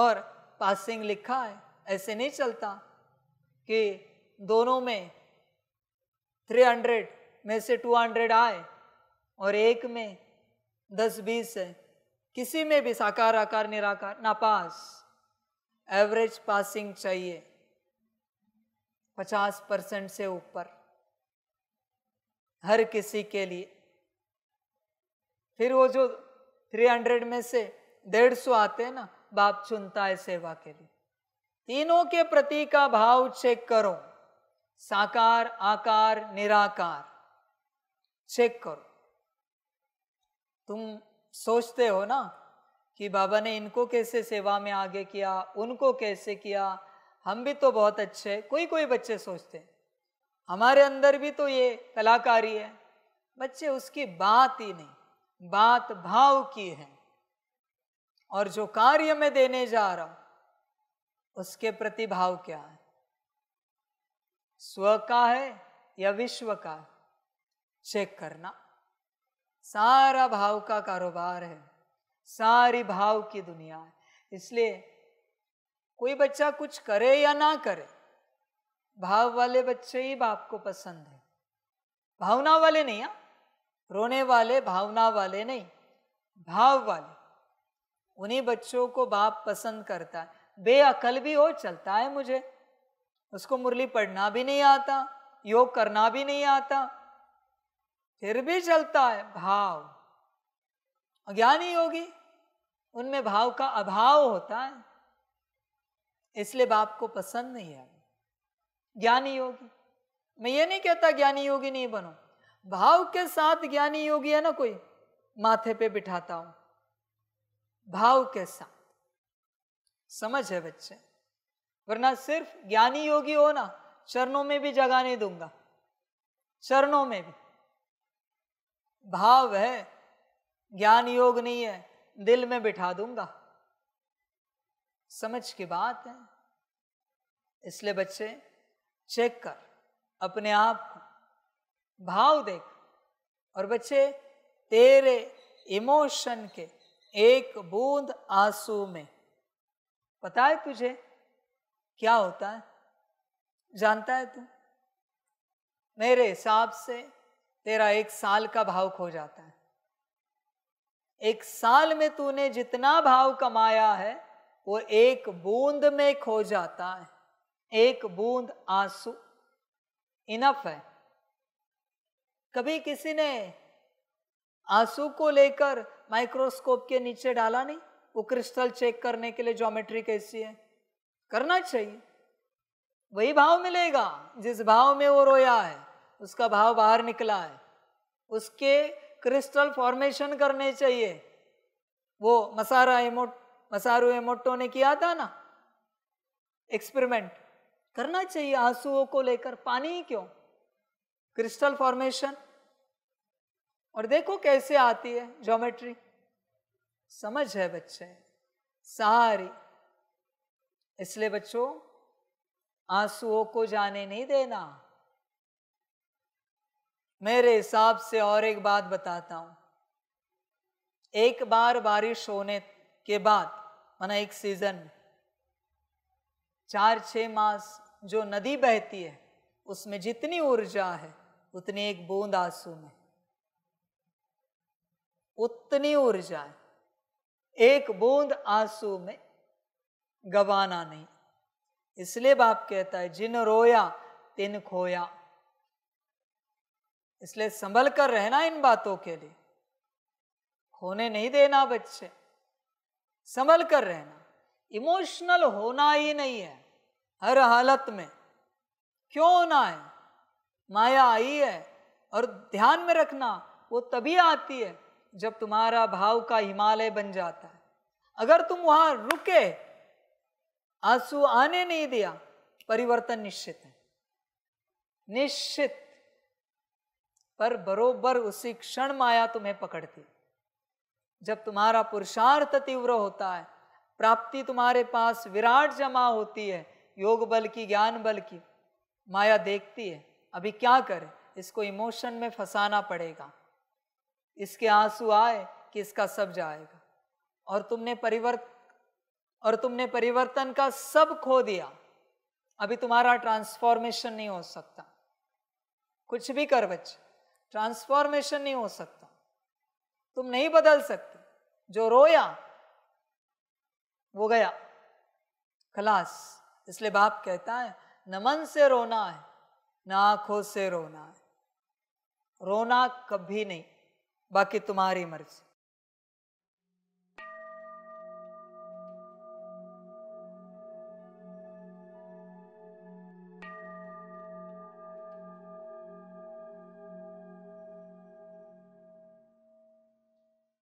और पासिंग लिखा है ऐसे नहीं चलता कि दोनों में 300 में से 200 आए और एक में 10 बीस है किसी में भी साकार आकार निराकार नापास एवरेज पासिंग चाहिए पचास परसेंट से ऊपर हर किसी के लिए फिर वो जो थ्री हंड्रेड में से डेढ़ सौ आते हैं ना बाप चुनता है सेवा के लिए तीनों के प्रति का भाव चेक करो साकार आकार निराकार चेक करो तुम सोचते हो ना कि बाबा ने इनको कैसे सेवा में आगे किया उनको कैसे किया हम भी तो बहुत अच्छे हैं कोई कोई बच्चे सोचते हैं हमारे अंदर भी तो ये कलाकारी है बच्चे उसकी बात ही नहीं बात भाव की है और जो कार्य में देने जा रहा हूं उसके प्रति भाव क्या है स्व का है या विश्व का है चेक करना सारा भाव का कारोबार है सारी भाव की दुनिया है इसलिए कोई बच्चा कुछ करे या ना करे भाव वाले बच्चे ही बाप को पसंद है भावना वाले नहीं है हाँ, रोने वाले भावना वाले नहीं भाव वाले उन्हीं बच्चों को बाप पसंद करता है बेअकल भी हो चलता है मुझे उसको मुरली पढ़ना भी नहीं आता योग करना भी नहीं आता फिर भी चलता है भाव अज्ञानी योगी उनमें भाव का अभाव होता है इसलिए बाप को पसंद नहीं आया ज्ञानी योगी मैं ये नहीं कहता ज्ञानी योगी नहीं बनो भाव के साथ ज्ञानी योगी है ना कोई माथे पे बिठाता हूं भाव के साथ समझ है बच्चे वरना सिर्फ ज्ञानी योगी हो ना चरणों में भी जगह नहीं दूंगा चरणों में भी भाव है ज्ञान योग नहीं है दिल में बिठा दूंगा समझ की बात है इसलिए बच्चे चेक कर अपने आप को भाव देख और बच्चे तेरे इमोशन के एक बूंद आंसू में पता है तुझे क्या होता है जानता है तू मेरे हिसाब से तेरा एक साल का भाव खो जाता है एक साल में तूने जितना भाव कमाया है वो एक बूंद में खो जाता है एक बूंद आंसू इनफ है कभी किसी ने आंसू को लेकर माइक्रोस्कोप के नीचे डाला नहीं वो क्रिस्टल चेक करने के लिए ज्योमेट्री कैसी है करना चाहिए वही भाव मिलेगा जिस भाव में वो रोया है उसका भाव बाहर निकला है उसके क्रिस्टल फॉर्मेशन करने चाहिए वो मसारा इमोट मसारू एमोटो ने किया था ना एक्सपेरिमेंट करना चाहिए आंसुओं को लेकर पानी क्यों क्रिस्टल फॉर्मेशन और देखो कैसे आती है ज्योमेट्री समझ है बच्चे सारी इसलिए बच्चों आंसुओं को जाने नहीं देना मेरे हिसाब से और एक बात बताता हूं एक बार बारिश होने के बाद माना एक सीजन चार छ मास जो नदी बहती है उसमें जितनी ऊर्जा है उतनी एक बूंद आंसू में उतनी ऊर्जा है एक बूंद आंसू में गवाना नहीं इसलिए बाप कहता है जिन रोया तिन खोया इसलिए संभल कर रहना इन बातों के लिए खोने नहीं देना बच्चे संभल कर रहना इमोशनल होना ही नहीं है हर हालत में क्यों होना है माया आई है और ध्यान में रखना वो तभी आती है जब तुम्हारा भाव का हिमालय बन जाता है अगर तुम वहां रुके आंसू आने नहीं दिया परिवर्तन निश्चित है निश्चित पर बरोबर उसी क्षण माया तुम्हें पकड़ती जब तुम्हारा पुरुषार्थ तीव्र होता है प्राप्ति तुम्हारे पास विराट जमा होती है योग बल की ज्ञान बल की माया देखती है अभी क्या करे इसको इमोशन में फंसाना पड़ेगा इसके आंसू आए कि इसका सब जाएगा और तुमने परिवर्त और तुमने परिवर्तन का सब खो दिया अभी तुम्हारा ट्रांसफॉर्मेशन नहीं हो सकता कुछ भी कर बच्चे ट्रांसफॉर्मेशन नहीं हो सकता तुम नहीं बदल सकते जो रोया वो गया खलास इसलिए बाप कहता है न मन से रोना है न आंखों से रोना है रोना कभी नहीं बाकी तुम्हारी मर्जी